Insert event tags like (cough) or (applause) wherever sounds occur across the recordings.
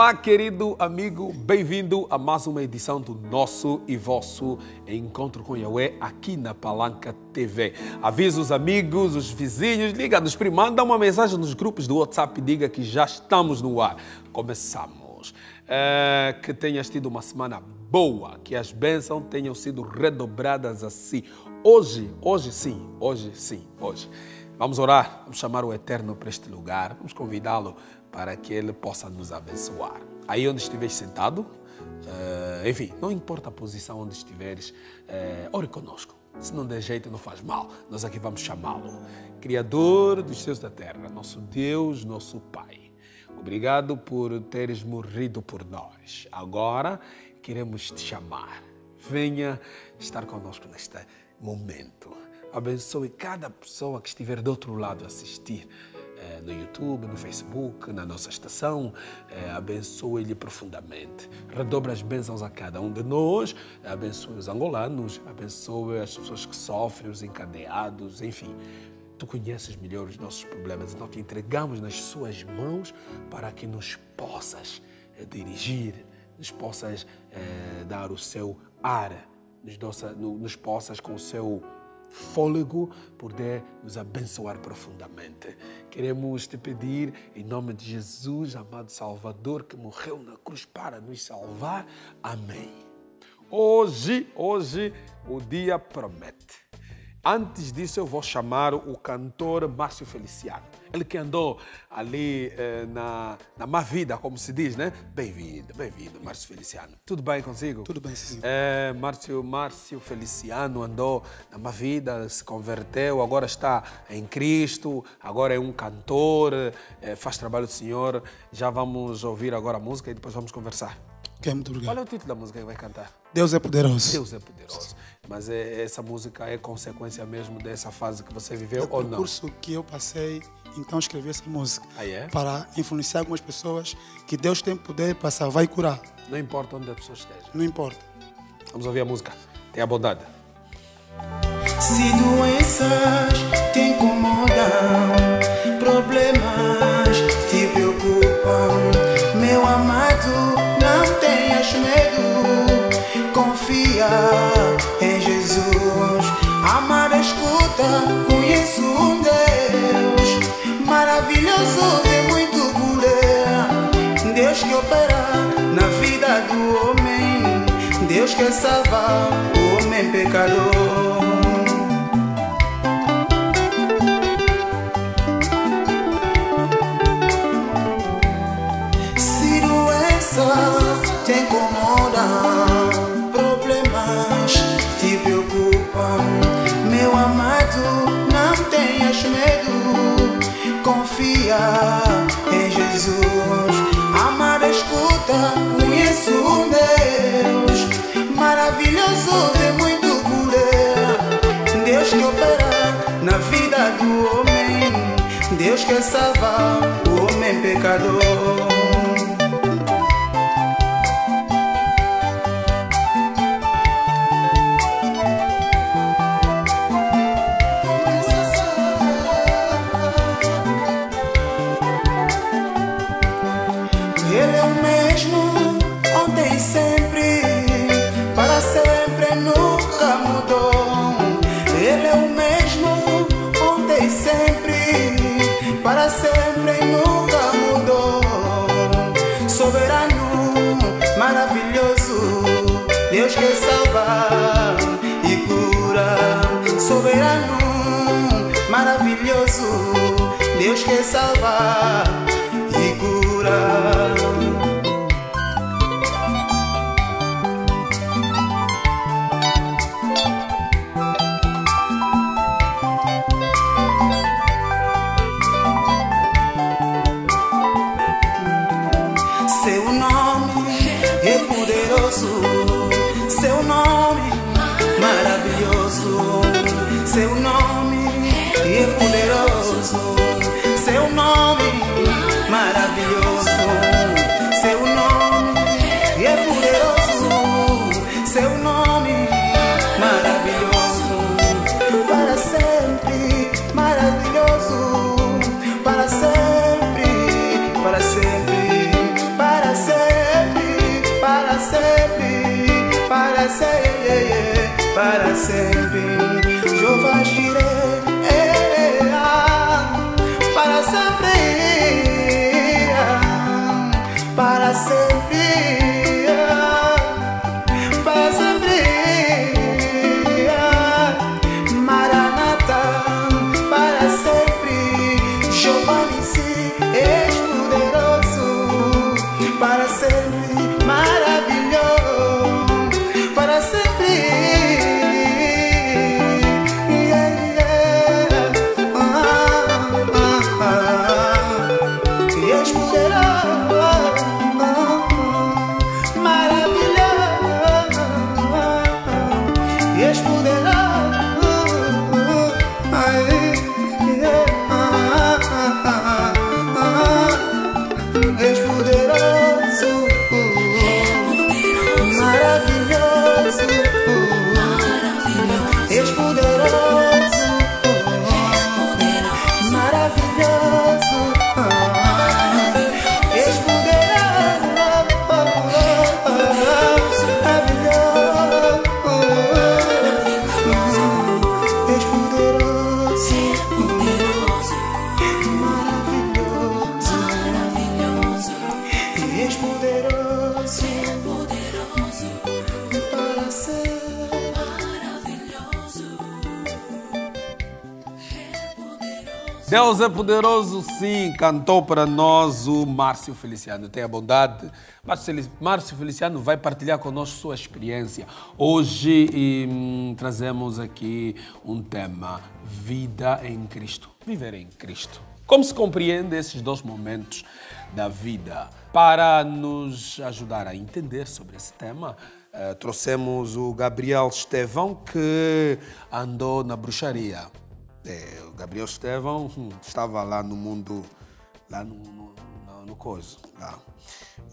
Olá, querido amigo, bem-vindo a mais uma edição do nosso e vosso Encontro com Yahweh aqui na Palanca TV. Avisa os amigos, os vizinhos, liga-nos primos, manda uma mensagem nos grupos do WhatsApp e diga que já estamos no ar. Começamos. É, que tenhas tido uma semana boa, que as bênçãos tenham sido redobradas a Hoje, hoje sim, hoje sim, hoje. Vamos orar, vamos chamar o Eterno para este lugar, vamos convidá-lo para que Ele possa nos abençoar. Aí onde estiveres sentado, uh, enfim, não importa a posição onde estiveres, uh, ore conosco. Se não der jeito, não faz mal. Nós aqui vamos chamá-lo. Criador dos céus da terra, nosso Deus, nosso Pai. Obrigado por teres morrido por nós. Agora queremos te chamar. Venha estar conosco neste momento. Abençoe cada pessoa que estiver do outro lado a assistir é, no YouTube, no Facebook, na nossa estação. Eh, é, Abençoe-lhe profundamente. Redobra as bênçãos a cada um de nós. Abençoe os angolanos, abençoe as pessoas que sofrem, os encadeados, enfim. Tu conheces melhor os nossos problemas, então te entregamos nas suas mãos para que nos possas é, dirigir, nos possas dar o seu ar, nos, nossa, no, nos possas com o seu fôlego, poder nos abençoar profundamente. Queremos te pedir, em nome de Jesus, amado Salvador, que morreu na cruz para nos salvar. Amém. Hoje, hoje, o dia promete. Antes disso, eu vou chamar o cantor Márcio Feliciano ele que andou ali eh, na, na má vida, como se diz, né? Bem-vindo, bem-vindo, Márcio Feliciano. Tudo bem consigo? Tudo bem, sim. É, Márcio, Márcio Feliciano andou na má vida, se converteu, agora está em Cristo, agora é um cantor, eh, faz trabalho do Senhor. Já vamos ouvir agora a música e depois vamos conversar. Ok, é muito obrigado. Qual é o título da música que vai cantar? Deus é poderoso. Deus é poderoso. Mas é, essa música é consequência mesmo dessa fase que você viveu é ou não? O curso que eu passei, então escrevi essa música. Ah, é? Para influenciar algumas pessoas que Deus tem poder para salvar e curar. Não importa onde a pessoa esteja. Não importa. Vamos ouvir a música. Tenha bondade. Se doenças te incomodam, problemas te preocupam. em Jesus. Amar escuta, conheço um Deus maravilhoso de muito poder. Deus que opera na vida do homem, Deus que salva o homem pecador. em Jesus. Amar, escuta, conheço um Deus. Maravilhoso, tem é muito poder. Deus que opera na vida do homem. Deus que salvar o homem pecador. Quer salvar e curar, soberano, maravilhoso. Deus quer salvar e curar. para sempre. Jeová Jireh, é para sempre. Deus é poderoso, sim, cantou para nós o Márcio Feliciano. Tenha bondade. Márcio Feliciano vai partilhar conosco sua experiência. Hoje hum, trazemos aqui um tema: vida em Cristo. Viver em Cristo. Como se compreende esses dois momentos da vida? Para nos ajudar a entender sobre esse tema, eh, trouxemos o Gabriel Estevão, que andou na bruxaria é, o Gabriel Estevão estava lá no mundo, lá no, no, no, no coisa, lá.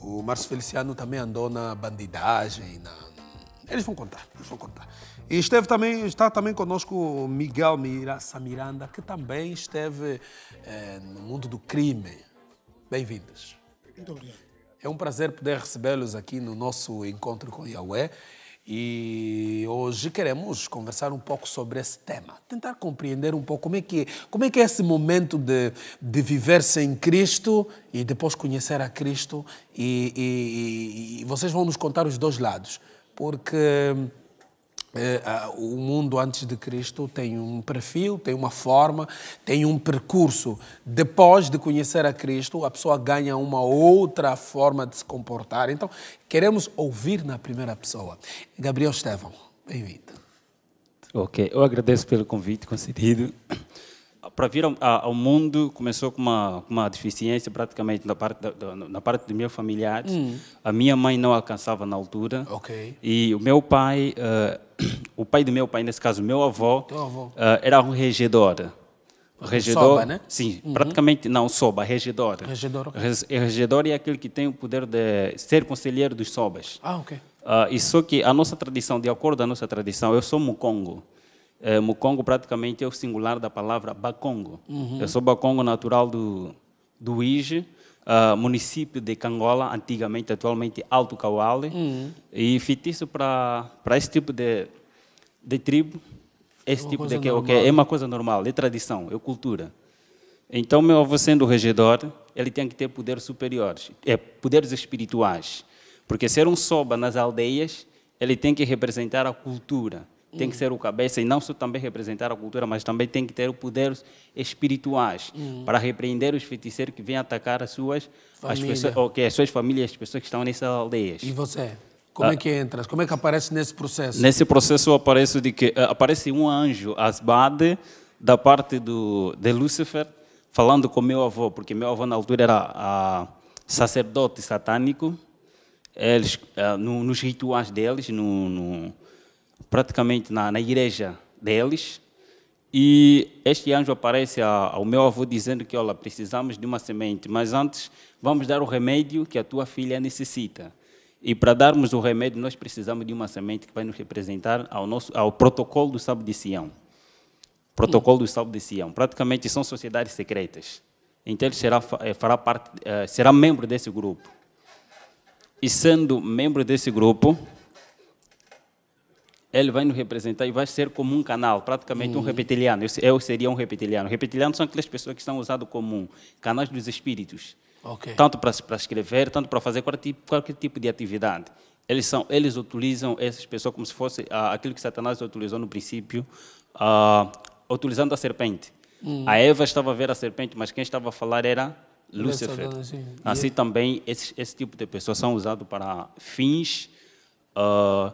O Márcio Feliciano também andou na bandidagem, na... Eles vão contar, eles vão contar. E esteve também, está também conosco o Miguel Miraça Miranda, que também esteve é, no mundo do crime. Bem-vindos. Muito obrigado. É um prazer poder recebê-los aqui no nosso encontro com Yahweh. E hoje queremos conversar um pouco sobre esse tema, tentar compreender um pouco como é que, como é, que é esse momento de, de viver sem Cristo e depois conhecer a Cristo. E, e, e vocês vão nos contar os dois lados, porque eh, ah, o mundo antes de Cristo tem um perfil, tem uma forma, tem um percurso. Depois de conhecer a Cristo, a pessoa ganha uma outra forma de se comportar. Então, queremos ouvir na primeira pessoa. Gabriel Estevão, bem-vindo. Ok, eu agradeço pelo convite concedido para vir ao, mundo começou com uma, uma deficiência praticamente na parte da, na parte do meu familiar. Hum. A minha mãe não alcançava na altura. Okay. E o meu pai, uh, (coughs) o pai do meu pai nesse caso, meu avô, avô. Uh, era um regedor. Regedor, soba, né? Sim, uhum. praticamente não, soba, regedor. Regedor. Okay. Regedor é aquele que tem o poder de ser conselheiro dos sobas. Ah, ok. Uh, e só que a nossa tradição, de acordo com a nossa tradição, eu sou mucongo. É, praticamente é o singular da palavra Bacongo. Uhum. Eu sou Bacongo natural do, do Ije, uh, ah, município de Cangola, antigamente, atualmente Alto Cauale. Uhum. E feitiço para esse tipo de, de tribo, esse tipo de que, okay, é uma coisa normal, é tradição, é cultura. Então, meu avô sendo regedor, ele tem que ter poderes superiores, é, poderes espirituais. Porque ser um soba nas aldeias, ele tem que representar a cultura Uhum. Tem que ser o cabeça e não só também representar a cultura, mas também tem que ter poderes espirituais uhum. para repreender os feiticeiros que vêm atacar as suas, as pessoas, ou que as suas famílias, as pessoas que estão nessas aldeias. E você? Como ah. é que entras? Como é que aparece nesse processo? Nesse processo aparece de que eh, aparece um anjo, Asbad, da parte do de Lúcifer, falando com meu avô, porque meu avô na altura era a, ah, sacerdote satânico. Eles ah, no, nos rituais deles, no, no praticamente na, na igreja deles. E este anjo aparece ao meu avô dizendo que, olha, precisamos de uma semente, mas antes vamos dar o remédio que a tua filha necessita. E para darmos o remédio, nós precisamos de uma semente que vai nos representar ao, nosso, ao protocolo do sábio de Sião. Protocolo do sábio de Sião. Praticamente são sociedades secretas. Então ele será, eh, fará parte, eh, será membro desse grupo. E sendo membro desse grupo, ele vai nos representar e vai ser como um canal, praticamente uhum. um reptiliano. Eu, eu, seria um reptiliano. Reptilianos são aquelas pessoas que são usadas como canais dos espíritos. Okay. Tanto para escrever, tanto para fazer qualquer, tipo, qualquer tipo de atividade. Eles, são, eles utilizam essas pessoas como se fosse ah, aquilo que Satanás utilizou no princípio, ah, utilizando a serpente. Uhum. A Eva estava a ver a serpente, mas quem estava a falar era Lúcifer. Assim também, esse, esse tipo de pessoas são usados para fins... Ah,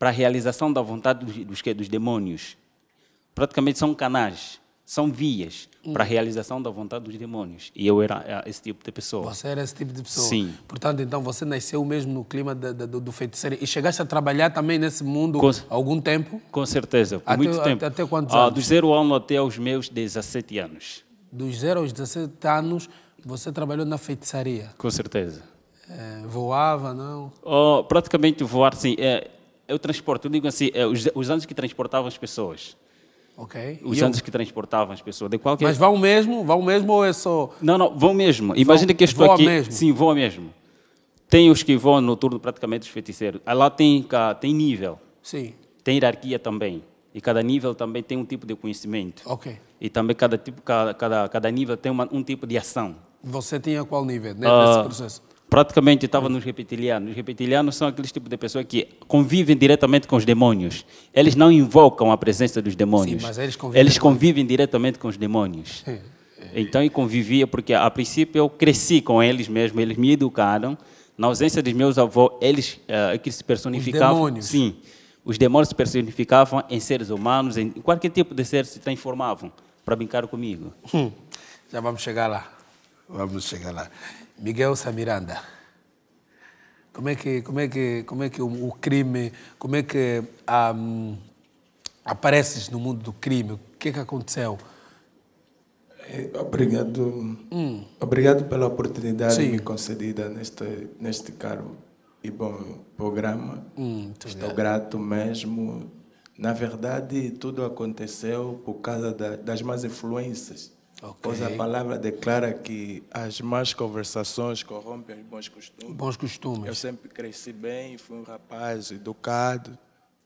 para a realização da vontade dos, dos, dos demônios. Praticamente são canais, são vias hum. para a realização da vontade dos demônios. E eu era é, esse tipo de pessoa. Você era esse tipo de pessoa. Sim. Portanto, então você nasceu mesmo no clima da, da, do feiticeiro e chegaste a trabalhar também nesse mundo com, algum tempo? Com certeza, por até, muito tempo. Até, ah, até quantos anos? Ah, dos zero ano até aos meus 17 anos. Dos zero aos 17 anos, você trabalhou na feitiçaria? Com certeza. É, voava, não? Oh, praticamente voar, sim. É, eu transporto, eu digo assim, é, os, os que transportavam as pessoas. Ok. Os anjos que transportavam as pessoas. De qualquer... Mas vão mesmo? Vão mesmo ou é só. Não, não, vão mesmo. Imagina que eu estou aqui. Mesmo. Sim, vão mesmo. Tem os que voam turno praticamente os feiticeiros. Lá tem, tem nível. Sim. Tem hierarquia também. E cada nível também tem um tipo de conhecimento. Ok. E também cada, tipo, cada, cada, cada nível tem uma, um tipo de ação. Você tinha qual nível né, uh, nesse processo? praticamente estava nos reptilianos. Os reptilianos são aqueles tipos de pessoas que convivem diretamente com os demônios. Eles não invocam a presença dos demônios. Sim, mas eles convivem, eles convivem com... diretamente com os demônios. Sim. Então, eu convivia, porque a princípio eu cresci com eles mesmo, eles me educaram. Na ausência dos meus avós, eles uh, que se personificavam. Os demônios. Sim. Os demônios se personificavam em seres humanos, em qualquer tipo de ser se transformavam para brincar comigo. Hum, já vamos chegar lá. Vamos chegar lá. Miguel Samiranda. Como é que, como é que, como é que o, crime, como é que um, apareces no mundo do crime? O que é que aconteceu? Eh, obrigado, hum. obrigado pela oportunidade Sim. me concedida neste, neste caro e bom programa. Hum, Estou grato mesmo. Na verdade, tudo aconteceu por causa da, das más influências Okay. Pois a palavra declara que as más conversações corrompem os bons costumes. Bons costumes. Eu sempre cresci bem, fui um rapaz educado,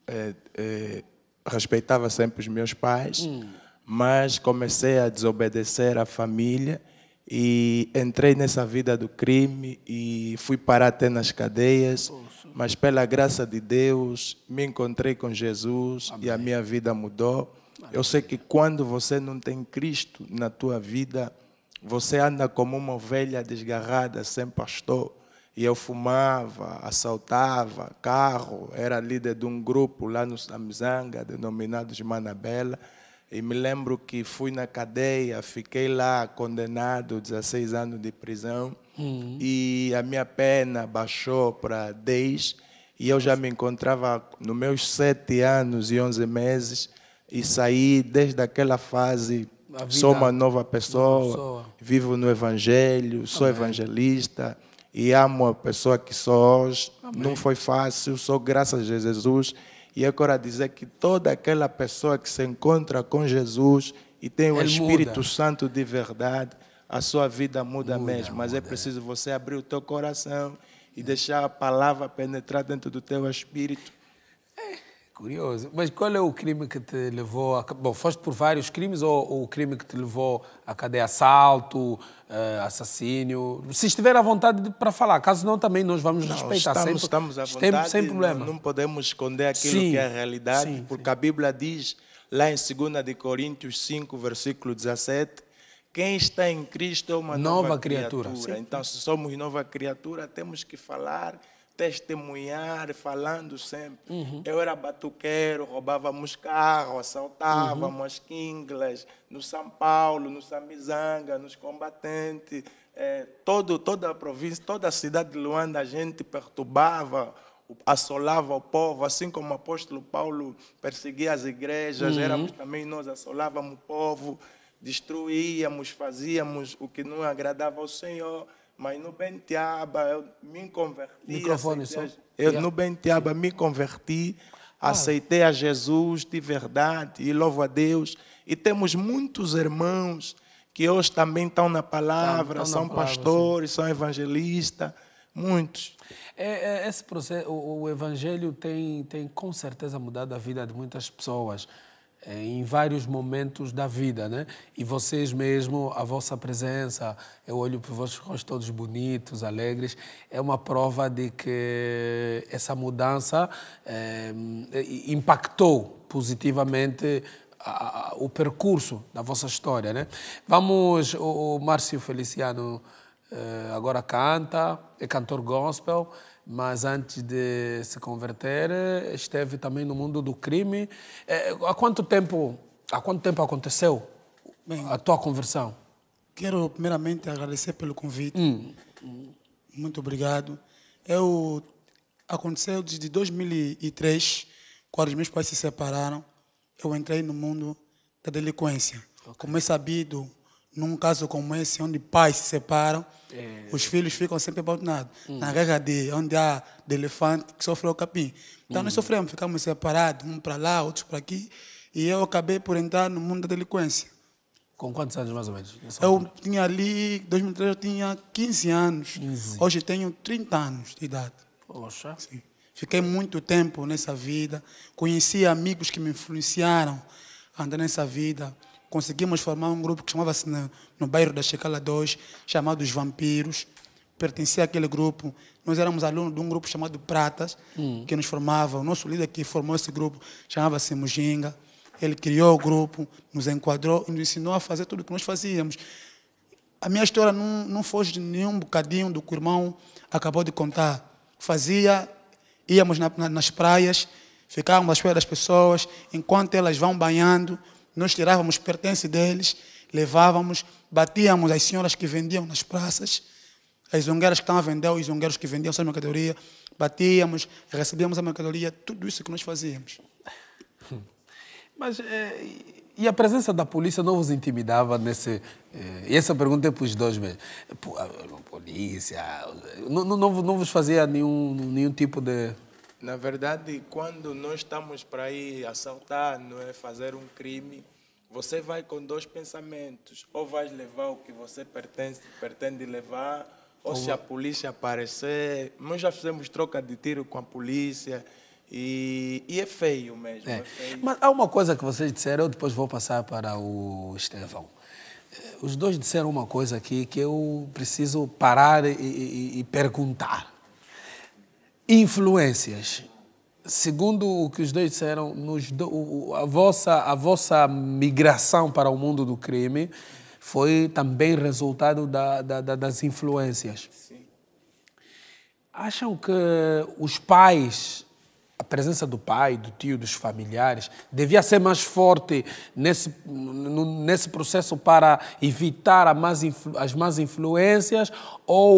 é, é, respeitava sempre os meus pais, hum. mas comecei a desobedecer à família e entrei nessa vida do crime e fui parar até nas cadeias. mas pela graça de Deus me encontrei com Jesus Amém. e a minha vida mudou eu sei que quando você não tem Cristo na tua vida, você anda como uma ovelha desgarrada, sem pastor. E eu fumava, assaltava carro, era líder de um grupo lá no Samizanga, denominado de Manabela. E me lembro que fui na cadeia, fiquei lá condenado, 16 anos de prisão. Hum. E a minha pena baixou para 10. E eu já me encontrava nos meus 7 anos e 11 meses e saí desde aquela fase sou uma nova pessoa, pessoa, vivo no Evangelho, sou Amém. evangelista e amo a pessoa que sou hoje. Não foi fácil, sou graças a Jesus. E agora é dizer que toda aquela pessoa que se encontra com Jesus e tem o Ele Espírito muda. Santo de verdade, a sua vida muda, muda mesmo. Mas é muda. é preciso você abrir o teu coração e é. deixar a palavra penetrar dentro do teu espírito Curioso. Mas qual é o crime que te levou a. Bom, foste por vários crimes ou, ou o crime que te levou a cadeia? Assalto, uh, assassínio? Se estiver à vontade para falar, caso não, também nós vamos não, respeitar. Estamos, sempre, estamos à vontade. sem problema. Não, não, podemos esconder aquilo sim, que é a realidade, sim, porque sim. a Bíblia diz, lá em 2 Coríntios 5, versículo 17, quem está em Cristo é uma nova, nova criatura. criatura. Então, se somos nova criatura, temos que falar testemunhar, falando sempre. Uhum. Eu era batuqueiro, roubávamos carro, assaltávamos uhum. as quinglas, no São Paulo, no Samizanga, nos combatentes. É, todo, toda a província, toda a cidade de Luanda, a gente perturbava, assolava o povo, assim como o apóstolo Paulo perseguia as igrejas, uhum. éramos também nós, assolávamos o povo, destruíamos, fazíamos o que não agradava ao Senhor. Mas no Benteaba eu me converti. Microfone, só. Eu yeah. no Bentiaba me converti, ah. aceitei a Jesus de verdade e louvo a Deus. E temos muitos irmãos que hoje também estão na palavra, tão, tão são na palavra, pastores, sim. são evangelistas, muitos. É, é, esse processo, o, o evangelho tem, tem com certeza mudado a vida de muitas pessoas. Eh, em vários momentos da vida, né? E vocês mesmo, a vossa presença, eu olho para vocês vossos rostos todos bonitos, alegres, é uma prova de que essa mudança é, impactou positivamente a, a, o percurso da vossa história, né? Vamos, o, o Márcio Feliciano eh, agora canta, é cantor gospel, mas antes de se converter esteve também no mundo do crime. É, há quanto tempo, há quanto tempo aconteceu Bem, a tua conversão? Quero primeiramente agradecer pelo convite. Hum. Muito obrigado. Eu aconteceu desde 2003, quando os meus pais se separaram, eu entrei no mundo da delinquência. Okay. Como é sabido, num caso como esse, onde pais se separam, é. os filhos ficam sempre abandonados. Hum. Na guerra de onde há de elefante que sofreu o capim. Então hum. nós sofremos, ficamos separados, um para lá, outros para aqui. E eu acabei por entrar no mundo da delinquência. Com quantos anos, mais ou menos? Eu tinha ali, em 2003, eu tinha 15 anos. 15. Hoje tenho 30 anos de idade. Poxa. Sim. Fiquei muito tempo nessa vida. Conheci amigos que me influenciaram a andar nessa vida conseguimos formar um grupo que chamava-se no, no, bairro da Checala 2, chamado Os Vampiros. Pertencia àquele grupo. Nós éramos alunos de um grupo chamado Pratas, hum. que nos formava. O nosso líder que formou esse grupo chamava-se Mujinga. Ele criou o grupo, nos enquadrou e nos ensinou a fazer tudo o que nós fazíamos. A minha história não, não foge de nenhum bocadinho do que o irmão acabou de contar. Fazia, íamos na, na, nas praias, ficávamos à espera das pessoas, enquanto elas vão banhando, nós tirávamos pertence deles, levávamos, batíamos as senhoras que vendiam nas praças, as zongueiras que estavam a vender, os zongueiros que vendiam essa mercadoria, batíamos, recebíamos a mercadoria, tudo isso que nós fazíamos. (laughs) Mas é, e a presença da polícia não vos intimidava nesse. É, e essa pergunta é para os dois mesmo. Polícia, não, não, não vos fazia nenhum, nenhum tipo de na verdade, quando nós estamos para ir assaltar, não é fazer um crime, você vai com dois pensamentos. Ou vais levar o que você pertence, pretende levar, ou, ou se a polícia aparecer. Nós já fizemos troca de tiro com a polícia. E, e é feio mesmo. É. É feio. Mas há uma coisa que vocês disseram, eu depois vou passar para o Estevão. Eh, os dois disseram uma coisa aqui que eu preciso parar e, e, e perguntar influências. Segundo o que os dois disseram, nos, a, vossa, a vossa migração para o mundo do crime foi também resultado da, da, da, das influências. Sim. Acham que os pais a presença do pai, do tio, dos familiares devia ser mais forte nesse, nesse processo para evitar as más influências? Ou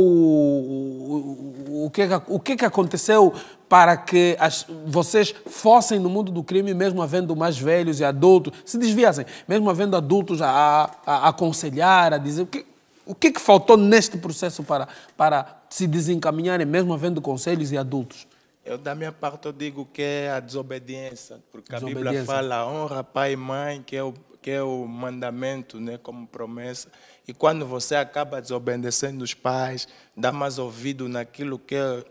o, que, o que, que aconteceu para que as, vocês fossem no mundo do crime, mesmo havendo mais velhos e adultos, se desviassem, mesmo havendo adultos a, a, a aconselhar, a dizer. O que, o que, que faltou neste processo para, para se desencaminharem, mesmo havendo conselhos e adultos? Eu, da minha parte, eu digo que é a desobediência, porque a Bíblia fala, honra pai e mãe, que é o, que é o mandamento, né, como promessa. E quando você acaba desobedecendo os pais, dá mais ouvido naquilo que é,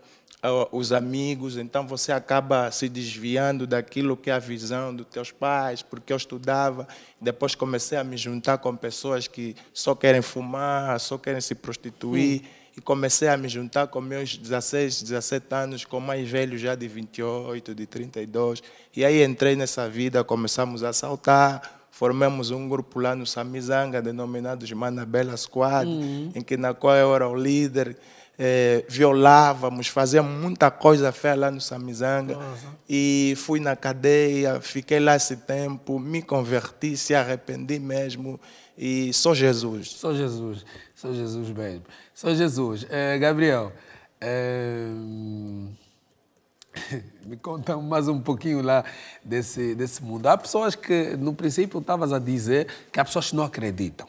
é os amigos, então você acaba se desviando daquilo que é a visão dos teus pais, porque eu estudava, depois comecei a me juntar com pessoas que só querem fumar, só querem se prostituir. Hum e comecei a me juntar com meus 16, 17 anos, com mais velhos já de 28, de 32. E aí entrei nessa vida, começamos a saltar, formamos um grupo lá no Samizanga, denominado de Manabela Squad, uhum. em que na qual eu era o líder, eh, violávamos, fazíamos muita coisa feia lá no Samizanga. Uhum. E fui na cadeia, fiquei lá esse tempo, me converti, se arrependi mesmo e só Jesus. Só Jesus, só Jesus mesmo. Só Jesus. É, Gabriel, é, hum, (laughs) me conta mais um pouquinho lá desse, desse mundo. Há pessoas que, no princípio, estavas a dizer que há pessoas que não acreditam.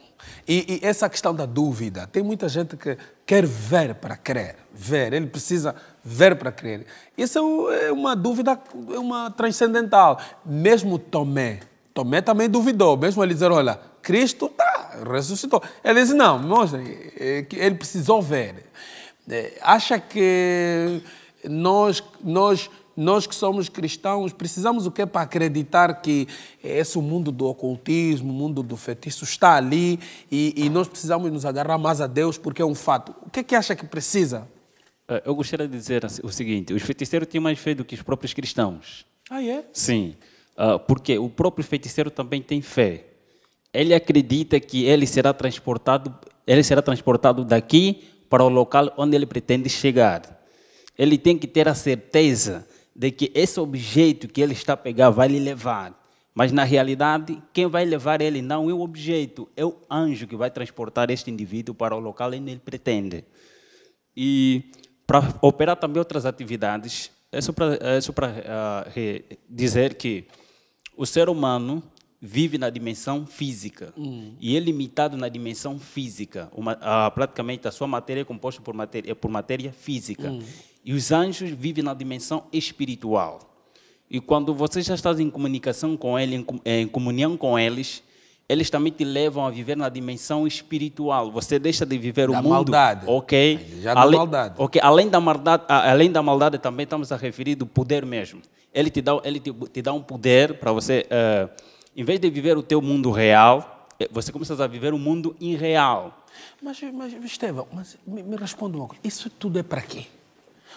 E, e, essa questão da dúvida, tem muita gente que quer ver para crer, ver, ele precisa ver para crer. Isso é, é uma dúvida, é uma transcendental. Mesmo Tomé, Tomé também duvidou, mesmo ele dizer, olha, Cristo tá, ressuscitou. Ele disse, não, mostrem, ele eh, eh, precisou ver. Eh, acha que nós, nós, nós que somos cristãos precisamos o quê para acreditar que esse mundo do ocultismo, o mundo do feitiço está ali e, e nós precisamos nos agarrar mais a Deus porque é um fato. O que é que acha que precisa? Eu gostaria de dizer assim, o seguinte: os feiticeiros tinham mais fé do que os próprios cristãos. Ah, é? Sim. Ah, porque o próprio feiticeiro também tem fé. Ele acredita que ele será transportado, ele será transportado daqui para o local onde ele pretende chegar. Ele tem que ter a certeza de que esse objeto que ele está a pegar vai lhe levar. Mas na realidade, quem vai levar ele não é o objeto, é o anjo que vai transportar este indivíduo para o local onde ele pretende. E para operar também outras atividades, é só para, é uh, dizer que o ser humano vive na dimensão física hum. e é limitado na dimensão física. Uma, praticamente a sua matéria é composta por matéria, por matéria física. Hum. E os anjos vivem na dimensão espiritual. E quando você já está em comunicação com eles, em, em comunhão com eles, eles também te levam a viver na dimensão espiritual. Você deixa de viver da o mundo. Maldade. Ok. Já da Ale, maldade. Ok. Além da maldade, além da maldade, também estamos a referir do poder mesmo. Ele te dá, ele te, te dá um poder para você, uh, em vez de viver o teu mundo real, eh, você começa a viver um mundo irreal. Mas, mas Estevão, mas me, me responda uma coisa. Isso tudo é para quê?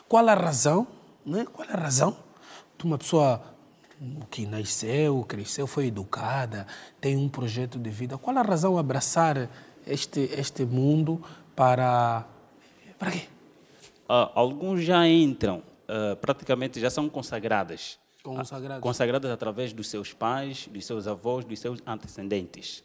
Qual a razão? Né? Qual a razão de uma pessoa que nasceu, cresceu, foi educada, tem um projeto de vida? Qual a razão de abraçar este, este mundo para... Para quê? Ah, alguns já entram ah, praticamente já são consagradas. Consagradas. Ah, consagradas através dos seus pais, dos seus avós, dos seus antecedentes.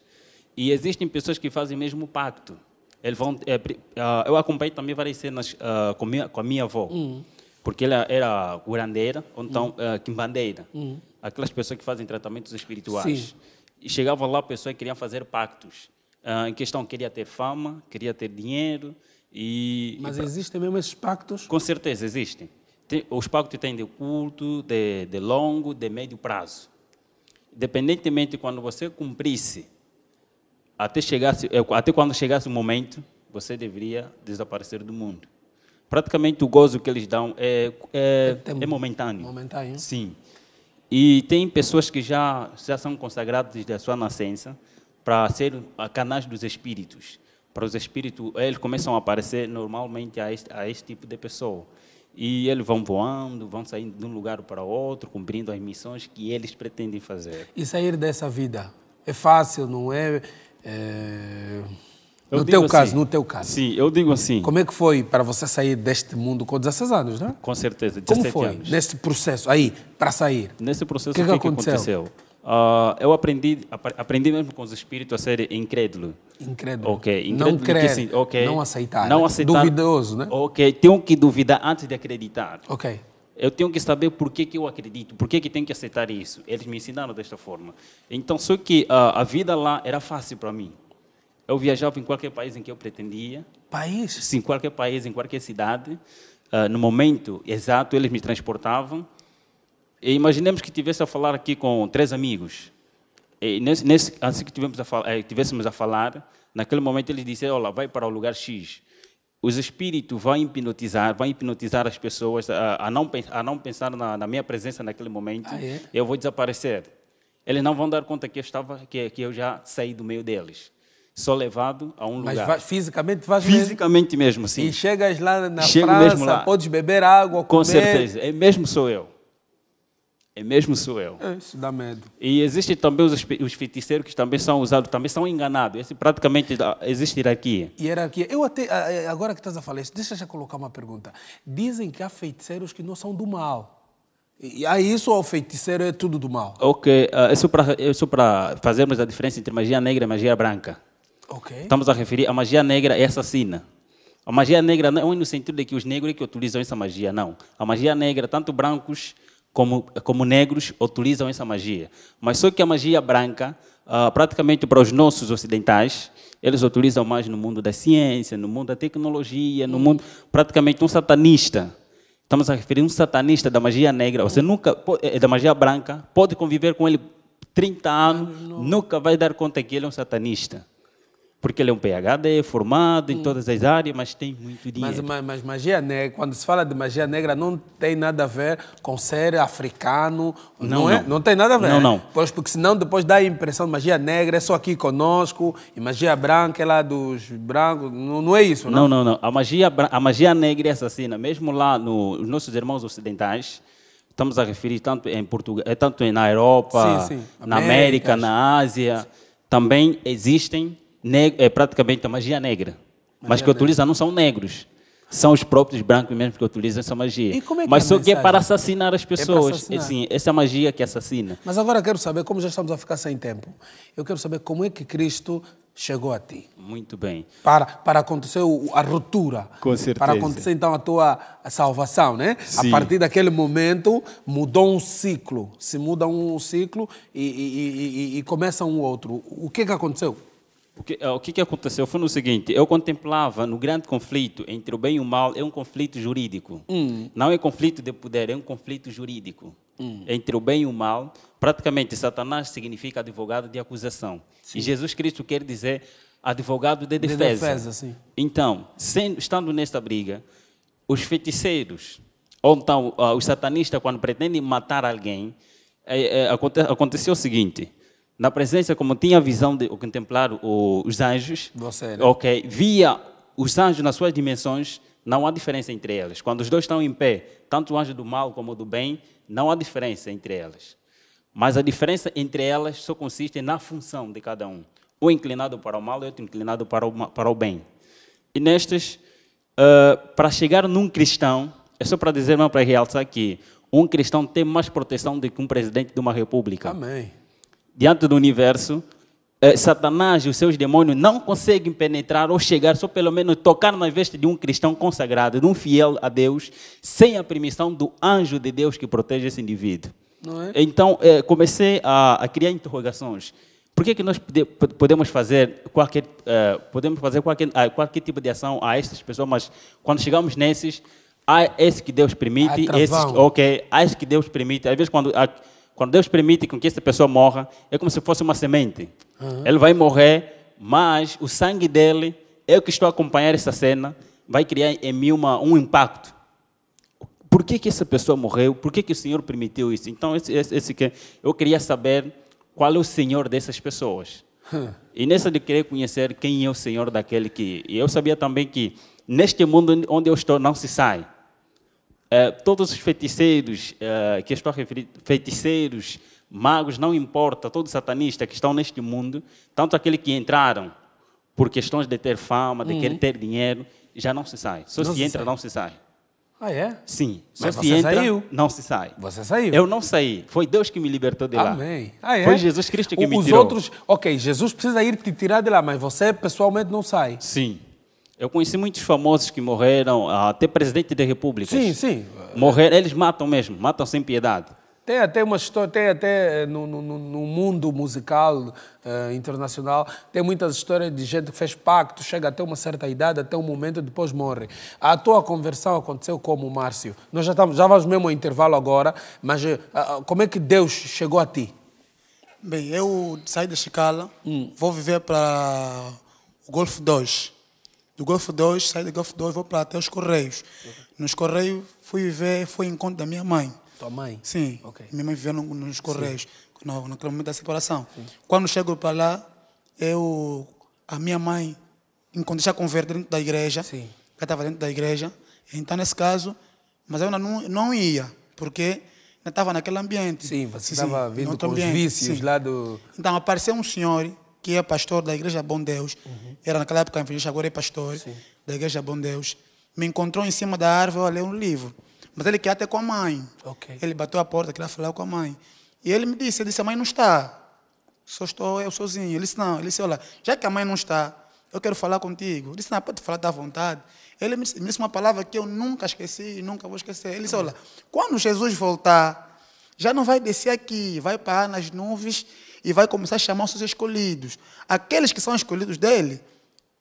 E existem pessoas que fazem mesmo pacto. Eles vão, é, uh, eu acompanhei também várias cenas uh, com, minha, com a minha avó, hum. porque ela era curandeira, ou então hum. uh, quimbandeira. Hum. Aquelas pessoas que fazem tratamentos espirituais. Sim. E chegavam lá pessoas que queriam fazer pactos. Uh, em questão, queria ter fama, queria ter dinheiro. E, Mas e pra... existem mesmo esses pactos? Com certeza, existem os pactos têm de curto, de, de longo, de médio prazo. Independentemente, quando você cumprisse, até, chegasse, é, até quando chegasse o momento, você deveria desaparecer do mundo. Praticamente o gozo que eles dão é, é, é, é momentâneo. Momentâneo. Sim. E tem pessoas que já, já são consagradas desde a sua nascença para serem canais dos espíritos. Para os espíritos, eles começam a aparecer normalmente a este, a este tipo de pessoa. E eles vão voando, vão saindo de um lugar para outro, cumprindo as missões que eles pretendem fazer. E sair dessa vida é fácil, não é? é... No teu assim, caso, no teu caso. Sim, eu digo assim. Como é que foi para você sair deste mundo com 16 anos, não é? Com certeza, 17 Como foi anos. nesse processo aí, para sair? Nesse processo, o que, é que, é que, aconteceu? Que aconteceu? uh, eu aprendi, aprendi mesmo com os espíritos a ser incrédulo. Incrédulo. Ok. Incrédulo não crer, okay. não aceitar. Não aceitar. Duvidoso, né? Ok. Tenho que duvidar antes de acreditar. Ok. Eu tenho que saber por que, que eu acredito, por que, que tenho que aceitar isso. Eles me ensinaram desta forma. Então, só que uh, a vida lá era fácil para mim. Eu viajava em qualquer país em que eu pretendia. País? Sim, qualquer país, em qualquer cidade. Uh, no momento exato, eles me transportavam. E imaginemos que estivesse a falar aqui com três amigos. E nesse, nesse, assim que tivemos a falar, eh, a falar, naquele momento eles disseram, olha, vai para o lugar X. Os espíritos vão hipnotizar, vão hipnotizar as pessoas a, a não, a não pensar na, na, minha presença naquele momento. Ah, é? Eu vou desaparecer. Eles não vão dar conta que eu estava, que, que eu já saí do meio deles só levado a um lugar. Mas fisicamente vais Fisicamente mesmo, mesmo sim. E chegas lá na Chego França, lá. podes beber água, comer. Com certeza, é mesmo sou eu. É mesmo sou eu. É, isso dá medo. E existem também os, os feiticeiros que também são usados, também são enganados. Esse praticamente existe hierarquia. Hierarquia. Eu até, agora que estás a falar isso, deixa eu já colocar uma pergunta. Dizem que há feiticeiros que não são do mal. E há isso ou feiticeiro é tudo do mal? Ok. Uh, isso para fazermos a diferença entre magia negra e magia branca. Ok. Estamos a referir, a magia negra é assassina. A magia negra não é no sentido de que os negros é que utilizam essa magia, não. A magia negra, tanto brancos como, como negros utilizam essa magia. Mas só que a magia branca, uh, praticamente para os nossos ocidentais, eles utilizam mais no mundo da ciência, no mundo da tecnologia, no mundo praticamente um satanista. Estamos a referir um satanista da magia negra. Você nunca eh, eh, da magia branca pode conviver com ele 30 anos, nunca vai dar conta que ele é um satanista porque ele é um PhD formado em todas as áreas, mas tem muito dinheiro. Mas, mas, mas magia negra, quando se fala de magia negra, não tem nada a ver com ser africano, não, não, é? não. não tem nada a ver. Não, não. Pois, porque senão depois dá a impressão de magia negra é só aqui conosco, e magia branca é lá dos brancos, não, não é isso, não? Não, não, não. A magia, a magia negra é assassina, mesmo lá nos no, nossos irmãos ocidentais, estamos a referir tanto em Portugal, eh, tanto na Europa, sim, sim. na América, na Ásia, também existem é praticamente a magia negra. Magia mas que negra. utilizam não são negros. São os próprios brancos mesmo que utilizam essa magia. É que mas é só que é para assassinar as é pessoas. É assim, essa é magia que assassina. Mas agora quero saber, como já estamos a ficar sem tempo, eu quero saber como é que Cristo chegou a ti. Muito bem. Para, para acontecer a ruptura. Com certeza. Para acontecer então a tua salvação, né? Sim. A partir daquele momento mudou um ciclo. Se muda um ciclo e, e, e, e começa um outro. O que é que aconteceu? Porque, eh, o que, que aconteceu foi no seguinte: eu contemplava no grande conflito entre o bem e o mal é um conflito jurídico. Hum. Não é conflito de poder, é um conflito jurídico. Hum. Entre o bem e o mal, praticamente Satanás significa advogado de acusação. Sim. E Jesus Cristo quer dizer advogado de defesa. De defesa sim. Então, sendo, estando nesta briga, os feiticeiros, ou então ah, os satanistas, quando pretendem matar alguém, eh, eh, aconteceu o seguinte na presença, como tinha a visão de contemplar os anjos, Você, é, né? ok, via os anjos nas suas dimensões, não há diferença entre elas. Quando os dois estão em pé, tanto o anjo do mal como o do bem, não há diferença entre elas. Mas a diferença entre elas só consiste na função de cada um. Um inclinado para o mal e outro inclinado para o, para o bem. E nestas, uh, para chegar num cristão, é só para dizer, não para realçar aqui, um cristão tem mais proteção do que um presidente de uma república. Amém diante do universo, eh, Satanás e os seus demônios não conseguem penetrar ou chegar, só pelo menos tocar na veste de um cristão consagrado, de um fiel a Deus, sem a permissão do anjo de Deus que protege esse indivíduo. É? Então, eh, comecei a, a, criar interrogações. Por que, que nós podemos fazer qualquer, eh, podemos fazer qualquer, eh, qualquer tipo de ação a estas pessoas, mas quando chegamos nesses, há esse que Deus permite, esse, ok, há esse que Deus permite. Às vezes, quando. Quando Deus permite que essa pessoa morra, é como se fosse uma semente. Uhum. Ele vai morrer, mas o sangue dele, eu que estou a acompanhar essa cena, vai criar em mim uma, um impacto. Por que, que essa pessoa morreu? Por que, que o Senhor permitiu isso? Então, esse, esse, esse que eu queria saber qual é o Senhor dessas pessoas. E nessa de querer conhecer quem é o Senhor daquele que. E eu sabia também que neste mundo onde eu estou não se sai. Eh, todos os feiticeiros, uh, que estou a referir, feiticeiros, magos, não importa, todos os satanistas que estão neste mundo, tanto aqueles que entraram por questões de ter fama, de uhum. querer ter dinheiro, já não se sai. Só não se, entra, sai. não se sai. Ah, é? Sim. Só se entra, saiu. não se sai. Você saiu. Eu não saí. Foi Deus que me libertou de lá. Amém. Ah, é? Foi Jesus Cristo que o, me os tirou. Os outros, ok, Jesus precisa ir te tirar de lá, mas você pessoalmente não sai. Sim. Eu conheci muitos famosos que morreram, ah, até presidente da república. Sim, sim. Morrer, eles matam mesmo, matam sem piedade. Tem até uma história, tem até eh, no, no, no mundo musical uh, internacional, tem muitas histórias de gente que fez pacto, chega até uma certa idade, até um momento, depois morre. A tua conversão aconteceu como, Márcio? Nós já, estamos, já vamos mesmo ao intervalo agora, mas uh, como é que Deus chegou a ti? Bem, eu saí da Chicala, hum. vou viver para o Golfo 2 do Golfo 2, saí do Golfo 2, vou para até os Correios. Nos Correios fui viver, foi encontro da minha mãe. Tua mãe? Sim. Okay. Minha mãe viveu no, nos Correios, no, naquele momento da separação. Sim. Quando chego para lá, eu, a minha mãe, encontrei já converte dentro da igreja, Sim. Ela estava dentro da igreja, então nesse caso, mas eu não, não ia, porque não estava naquele ambiente. Sim, você estava vindo com ambiente. os vícios Sim. lá do... Então apareceu um senhor que é pastor da Igreja Bom Deus, uhum. era naquela época evangelista, agora é pastor Sim. da Igreja Bom Deus, me encontrou em cima da árvore, eu ler um livro. Mas ele quer até com a mãe. Okay. Ele bateu a porta, queria falar com a mãe. E ele me disse, ele disse, a mãe não está. Só estou eu sozinho. Ele disse, não. Ele disse, olha, já que a mãe não está, eu quero falar contigo. Ele disse, não, pode falar da vontade. Ele me disse, me disse uma palavra que eu nunca esqueci e nunca vou esquecer. Ele disse, uhum. olha, quando Jesus voltar, já não vai descer aqui, vai parar nas nuvens e vai começar a chamar os seus escolhidos. Aqueles que são escolhidos dele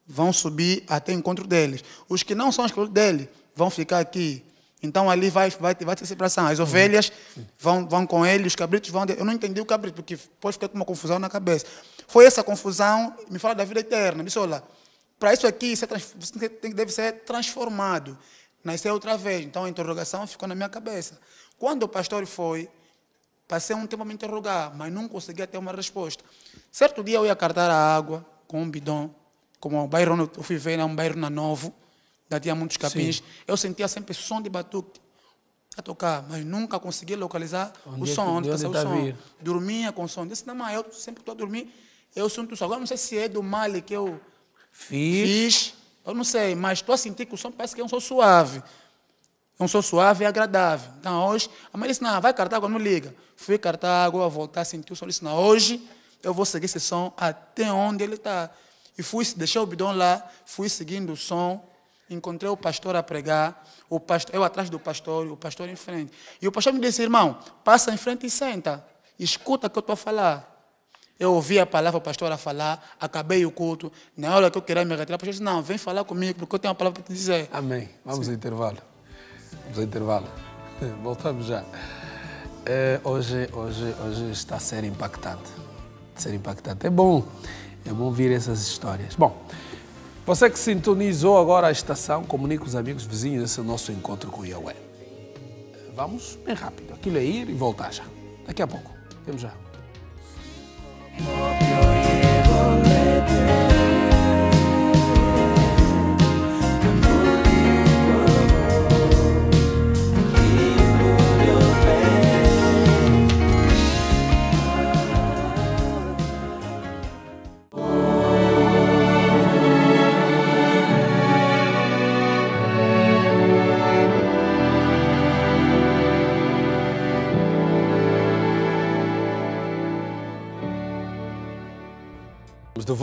vão subir até o encontro deles. Os que não são escolhidos dele vão ficar aqui. Então ali vai, vai, vai ter separação. As ovelhas vão, vão com ele, os cabritos vão. Eu não entendi o cabrito, porque depois fiquei com uma confusão na cabeça. Foi essa confusão, me fala da vida eterna. Me olha, para isso aqui isso é deve ser transformado. Nascer outra vez. Então a interrogação ficou na minha cabeça. Quando o pastor foi, Passei um tempo a me interrogar, mas não conseguia ter uma resposta. Certo dia eu ia cartar a água com um bidão, como o bairro onde eu fui ver, é um bairro na Novo, já tinha muitos capins. Sim. Eu sentia sempre som de batuque a tocar, mas nunca conseguia localizar onde é o som, é, onde está o tá som. Vir. Dormia com o som. Disse, não, mas eu sempre estou a dormir, eu sinto o som. Agora não sei se é do mal que eu fiz. fiz eu não sei, mas estou a sentir que o som parece que é um som suave. Não sou suave e agradável. Então, hoje, a mãe disse: Não, vai Cartago, tá não liga. Fui Cartago, tá, a voltar, senti o som. Disse: Não, hoje eu vou seguir esse som até onde ele está. E fui, deixei o bidão lá, fui seguindo o som. Encontrei o pastor a pregar, o pastor, eu atrás do pastor, o pastor em frente. E o pastor me disse: Irmão, passa em frente e senta. Escuta o que eu estou a falar. Eu ouvi a palavra, o pastor a falar, acabei o culto. Na é hora que eu queria me retirar, o pastor disse: Não, vem falar comigo, porque eu tenho uma palavra para te dizer. Amém. Vamos Sim. ao intervalo do intervalo. (laughs) Voltamos já. Uh, hoje, hoje, hoje está a ser impactante. Ser impactante. É bom, é bom ouvir essas histórias. Bom, você que sintonizou agora a estação, comunica os amigos vizinhos esse nosso encontro com o Yahweh. Eh, vamos bem rápido. Aquilo é ir e voltar já. Daqui a pouco. Vemos já.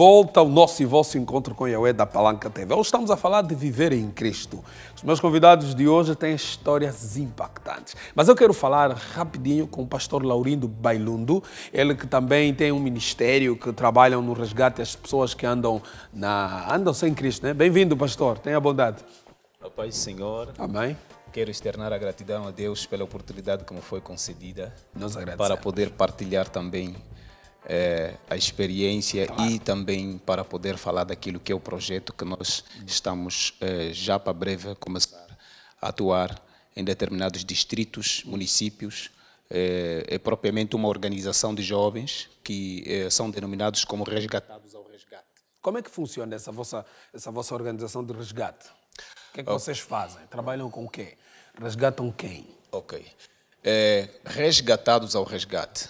volta ao nosso e vosso encontro com Yahweh da Palanca TV. Hoje estamos a falar de viver em Cristo. Os meus convidados de hoje têm histórias impactantes. Mas eu quero falar rapidinho com o pastor Laurindo Bailundo, ele que também tem um ministério que trabalha no resgate às pessoas que andam, na... andam sem Cristo. Né? Bem-vindo, pastor. Tenha bondade. A paz do Senhor. Amém. Quero externar a gratidão a Deus pela oportunidade que me foi concedida para poder partilhar também é, a experiência claro. e também para poder falar daquilo que é o projeto que nós estamos é, já para breve começar a atuar em determinados distritos, municípios. É, é propriamente uma organização de jovens que é, são denominados como resgatados ao resgate. Como é que funciona essa vossa, essa vossa organização de resgate? O que é que oh. vocês fazem? Trabalham com quem? Resgatam quem? Ok. É, resgatados ao resgate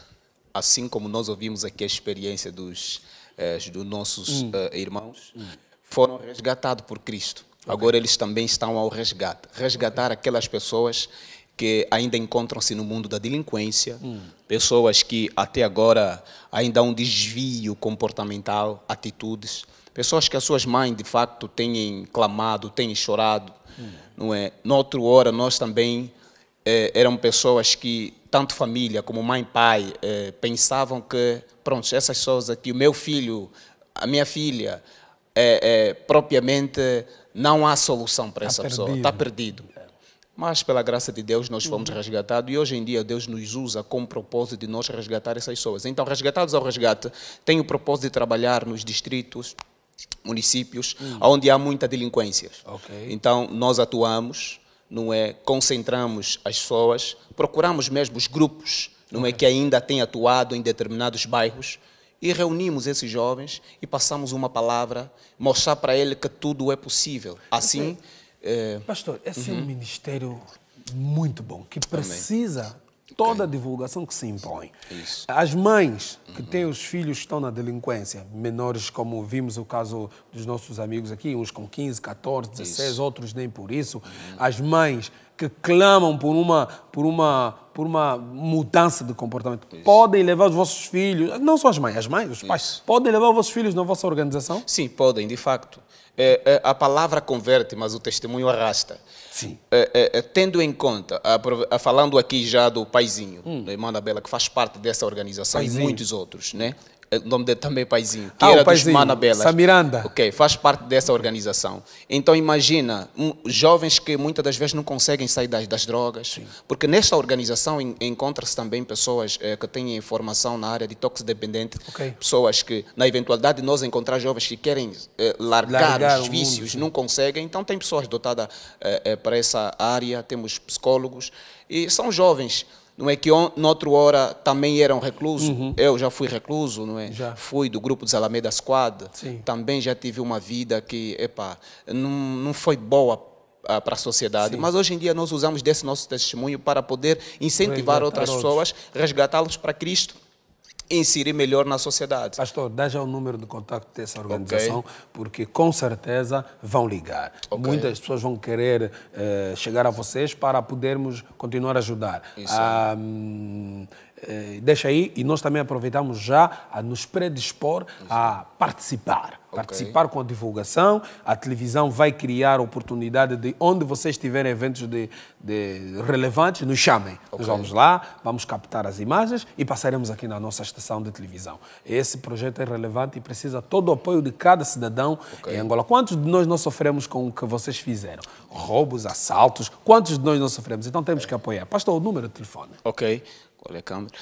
assim como nós ouvimos aqui a experiência dos, eh, dos nossos hum. Eh, irmãos, hum. foram resgatados por Cristo. Okay. Agora eles também estão ao resgate resgatar okay. aquelas pessoas que ainda encontram-se no mundo da delinquência, hum. pessoas que até agora ainda há um desvio comportamental, atitudes, pessoas que as suas mães de facto têm clamado, têm chorado, hum. não é? Noutra hora nós também eh, eram pessoas que tanto família como mãe e pai eh, pensavam que, pronto, essas pessoas aqui, o meu filho, a minha filha, eh, eh, propriamente não há solução para tá essa tá perdido. pessoa, está perdido. Mas pela graça de Deus nós fomos uhum. resgatados e hoje em dia Deus nos usa com o propósito de nós resgatar essas pessoas. Então, resgatados ao resgate, tem o propósito de trabalhar nos distritos, municípios, uhum. onde há muita delinquência. Okay. Então, nós atuamos não é, concentramos as pessoas, procuramos mesmo os grupos não é, que ainda têm atuado em determinados bairros e reunimos esses jovens e passamos uma palavra, mostrar para ele que tudo é possível. Assim. Okay. Eh, é... Pastor, esse uhum. é um uhum. ministério muito bom que precisa toda a divulgação que se impõe. Isso. As mães que uhum. têm os filhos que estão na delinquência, menores, como vimos o caso dos nossos amigos aqui, uns com 15, 14, 16, isso. outros nem por isso. Uhum. As mães que clamam por uma, por uma, por uma mudança de comportamento. Isso. Podem levar os vossos filhos, não só as mães, as mães, os Isso. pais, podem levar os vossos filhos na vossa organização? Sim, podem, de facto. É, é, a palavra converte, mas o testemunho arrasta. Sim. É, é, é tendo em conta, a, a, falando aqui já do paizinho, hum. da irmã Bela, que faz parte dessa organização paizinho. e muitos outros, né? Eh, o nome dele também é Paizinho, que ah, era Paizinho, dos Manabelas. Samiranda. Ok, faz parte dessa organização. Então imagina, um, jovens que muitas das vezes não conseguem sair das, das drogas, Sim. porque nesta organização en, encontra-se também pessoas eh, que têm formação na área de toxidependente, okay. pessoas que, na eventualidade de nós encontrar jovens que querem eh, largar, largar, os vícios, mundo. não conseguem, então tem pessoas dotadas para essa área, temos psicólogos, e são jovens, não é que on, noutra hora também eram recluso. Uhum. Eu já fui recluso, não é? Já. Fui do grupo dos Alameda Squad. Sim. Também já tive uma vida que, epa, não, não foi boa ah, para a sociedade. Sim. Mas hoje em dia nós usamos desse nosso testemunho para poder incentivar resgatar outras outros. pessoas, resgatá-los para Cristo inserir melhor na sociedade. Pastor, dá já o número de contato dessa organização, okay. porque com certeza vão ligar. Okay. Muitas pessoas vão querer eh, chegar a vocês para podermos continuar a ajudar. Isso. Ah, eh, deixa aí e nós também aproveitamos já a nos predispor a participar. Okay. Participar com a divulgação, a televisão vai criar oportunidade de onde vocês tiverem eventos de, de relevantes, nos chamem. Okay. Nós vamos lá, vamos captar as imagens e passaremos aqui na nossa estação de televisão. Esse projeto é relevante e precisa todo o apoio de cada cidadão okay. em Angola. Quantos de nós não sofremos com o que vocês fizeram? Roubos, assaltos, quantos de nós não sofremos? Então temos que apoiar. Pastor, o número de telefone. Ok. Olha é a câmera.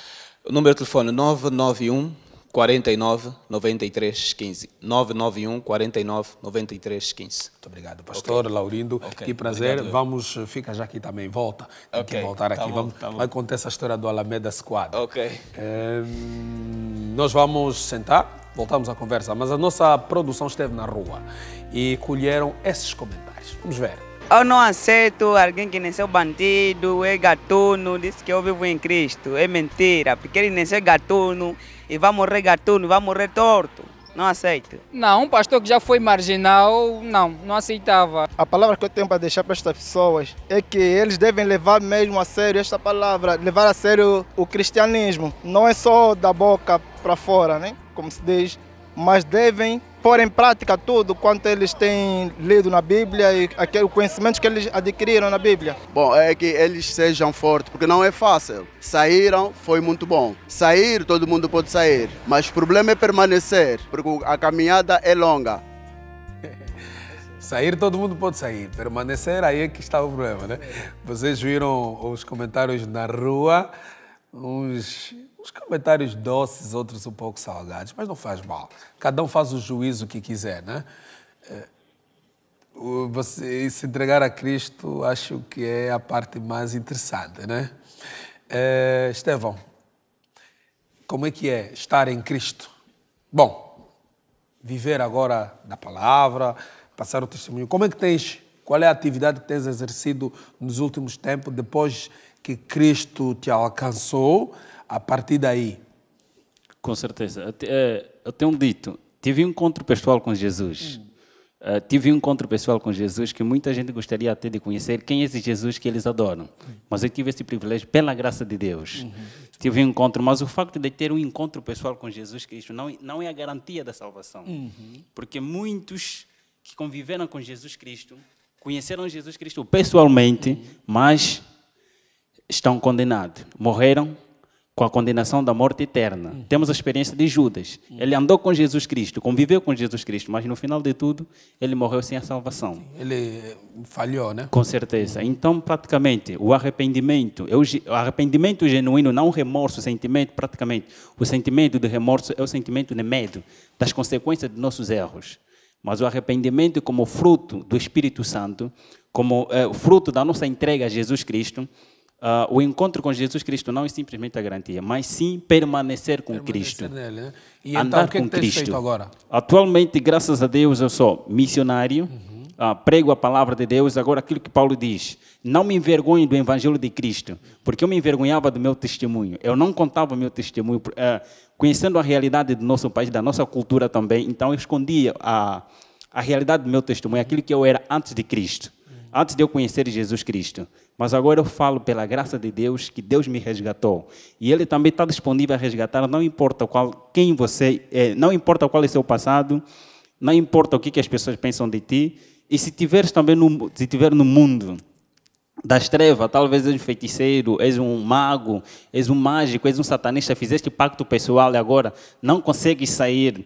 O número de telefone 991 49 93 15. 991 49 93 15. Muito obrigado, pastor okay. Laurindo. Okay. Que prazer. Obrigado. Vamos, fica já aqui também, volta. Tem okay. que voltar tá aqui. bom, vamos, tá vai contar essa história do Alameda Squad. Ok. É, nós vamos sentar, voltamos à conversa, mas a nossa produção esteve na rua e colheram esses comentários. Vamos ver. Eu não aceito alguém que nasceu bandido, é gatuno, disse que eu vivo em Cristo. É mentira, porque ele nasceu gatuno e vai morrer gatuno, vai morrer torto. Não aceito. Não, um pastor que já foi marginal, não, não aceitava. A palavra que eu tenho para deixar para estas pessoas é que eles devem levar mesmo a sério esta palavra, levar a sério o cristianismo. Não é só da boca para fora, né? Como se diz, mas devem pôr em prática tudo quanto eles têm lido na Bíblia e aquele conhecimento que eles adquiriram na Bíblia. Bom, é que eles sejam fortes, porque não é fácil. Saíram, foi muito bom. Sair, todo mundo pode sair, mas o problema é permanecer, porque a caminhada é longa. (laughs) Sair, todo mundo pode sair. Permanecer, aí é que está o problema, né? Vocês viram os comentários na rua, uns Uns comentários doces, outros um pouco salgados, mas não faz mal. Cada um faz o juízo que quiser, né? É, você se entregar a Cristo, acho que é a parte mais interessante, né? É, Estevão, como é que é estar em Cristo? Bom, viver agora da palavra, passar o testemunho. Como é que tens? Qual é a atividade que tens exercido nos últimos tempos, depois que Cristo te alcançou? a partir daí. Com certeza. Eh, eu tenho dito, tive um encontro pessoal com Jesus. Hum. Eh, tive um encontro pessoal com Jesus que muita gente gostaria até de conhecer quem é esse Jesus que eles adoram. Mas eu tive esse privilégio pela graça de Deus. Uhum. Tive um encontro, mas o facto de ter um encontro pessoal com Jesus Cristo não, não é a garantia da salvação. Uhum. Porque muitos que conviveram com Jesus Cristo conheceram Jesus Cristo pessoalmente, uhum. mas estão condenados. Morreram com a condenação da morte eterna. Uhum. Temos a experiência de Judas. Uhum. Ele andou com Jesus Cristo, conviveu com Jesus Cristo, mas no final de tudo, ele morreu sem a salvação. Ele falhou, né? Com certeza. Uhum. Então, praticamente, o arrependimento, eu, o arrependimento genuíno, não o remorso, o sentimento, praticamente, o sentimento de remorso é o sentimento de medo das consequências de nossos erros. Mas o arrependimento como fruto do Espírito Santo, como é, fruto da nossa entrega a Jesus Cristo, Uh, o encontro com Jesus Cristo não é simplesmente a garantia, mas sim permanecer com permanecer Cristo. Nele, né? E então, andar então, que é com que Cristo. agora? Atualmente, graças a Deus, eu sou missionário, uhum. uh, prego a palavra de Deus. Agora, aquilo que Paulo diz: não me envergonho do evangelho de Cristo, porque eu me envergonhava do meu testemunho. Eu não contava o meu testemunho, uh, conhecendo a realidade do nosso país, da nossa cultura também. Então, eu escondia a, a realidade do meu testemunho, aquilo que eu era antes de Cristo, uhum. antes de eu conhecer Jesus Cristo. Mas agora eu falo pela graça de Deus que Deus me resgatou. E Ele também está disponível a resgatar, não importa qual, quem você é, não importa qual é seu passado, não importa o que, que as pessoas pensam de ti. E se tiveres também no, se tiver no mundo das trevas, talvez és um feiticeiro, és um mago, és um mágico, és um satanista, fizeste pacto pessoal e agora não consegues sair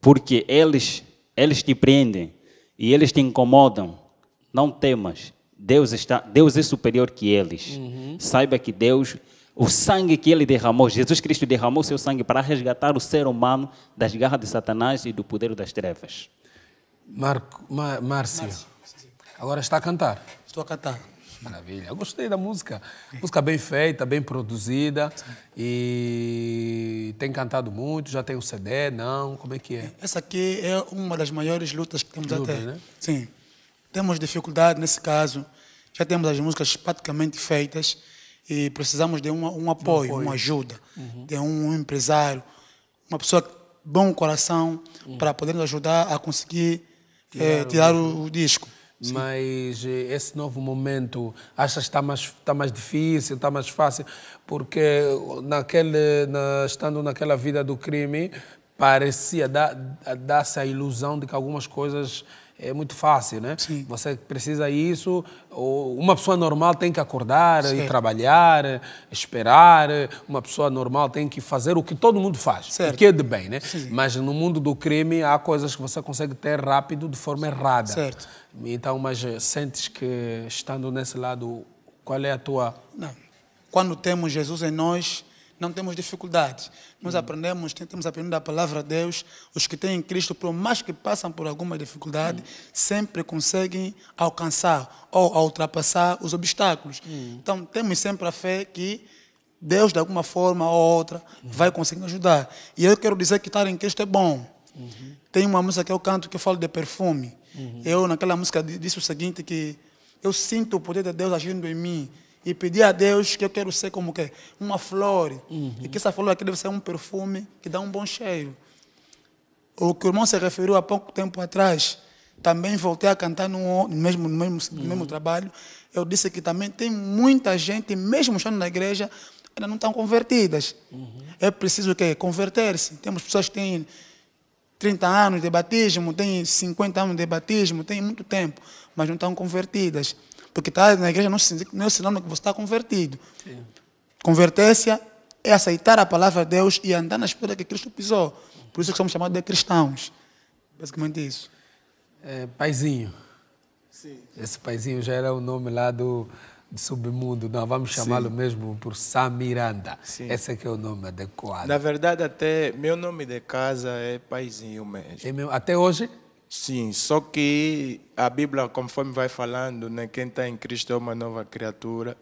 porque eles, eles te prendem e eles te incomodam. Não temas Deus, está, Deus é superior que eles. Uhum. Saiba que Deus, o sangue que ele derramou, Jesus Cristo derramou seu sangue para resgatar o ser humano das garras de Satanás e do poder das trevas. Marco, Mar, Márcio, Márcio agora está a cantar. Estou a cantar. Maravilha, gostei da música. Música bem feita, bem produzida e tem cantado muito. Já tem o um CD, não? Como é que é? Essa aqui é uma das maiores lutas que temos até. Né? Sim temos dificuldade nesse caso, já temos as músicas praticamente feitas e precisamos de um, um, apoio, um apoio, uma ajuda, uhum. de um empresário, uma pessoa de bom coração uhum. para poder nos ajudar a conseguir tirar, eh, é, tirar o, o disco. Sim. Mas eh, esse novo momento, achas que está mais, está mais difícil, está mais fácil? Porque naquele, na, estando naquela vida do crime, parecia dar-se a ilusão de que algumas coisas é muito fácil, né? Sim. Você precisa isso, uma pessoa normal tem que acordar certo. e trabalhar, esperar, uma pessoa normal tem que fazer o que todo mundo faz, certo. o que é de bem, né? Sim. Mas no mundo do crime há coisas que você consegue ter rápido de forma errada. Certo. Então, mas eh, sentes que estando nesse lado, qual é a tua... Não. Quando temos Jesus em nós, não temos dificuldades. Nós hum. aprendemos, tentamos aprender da palavra de Deus. Os que têm em Cristo, por mais que passam por alguma dificuldade, hum. sempre conseguem alcançar ou ultrapassar os obstáculos. Hum. Então, temos sempre a fé que Deus, de alguma forma ou outra, hum. vai conseguir ajudar. E eu quero dizer que estar em Cristo é bom. Uhum. Tem uma música que eu canto que eu falo de perfume. Uhum. Eu, naquela música, disse o seguinte, que eu sinto o poder de Deus agindo em mim e pedir a Deus que eu quero ser como que é, uma flor. Uhum. E que essa flor aqui deve ser um perfume que dá um bom cheiro. O que o irmão se referiu há pouco tempo atrás, também voltei a cantar no mesmo, no mesmo, no mesmo uhum. trabalho. Eu disse que também tem muita gente, mesmo estando na igreja, ainda não estão convertidas. Uhum. É preciso que converter-se. Temos pessoas que têm 30 anos de batismo, têm 50 anos de batismo, têm muito tempo, mas não estão convertidas. Porque está na igreja não, não é o sinônimo que você está convertido. Sim. Convertência é aceitar a palavra de Deus e andar na espera que Cristo pisou. Por isso que somos chamados de cristãos. Basicamente isso. É, paizinho. Sim. Esse paizinho já era o nome lá do, do submundo. Nós vamos chamá-lo mesmo por Samiranda. Sim. Esse é que é o nome adequado. Na verdade, até meu nome de casa é paizinho mesmo. É meu, até hoje? Sim, só que a Bíblia, conforme vai falando, né, quem está em Cristo é uma nova criatura.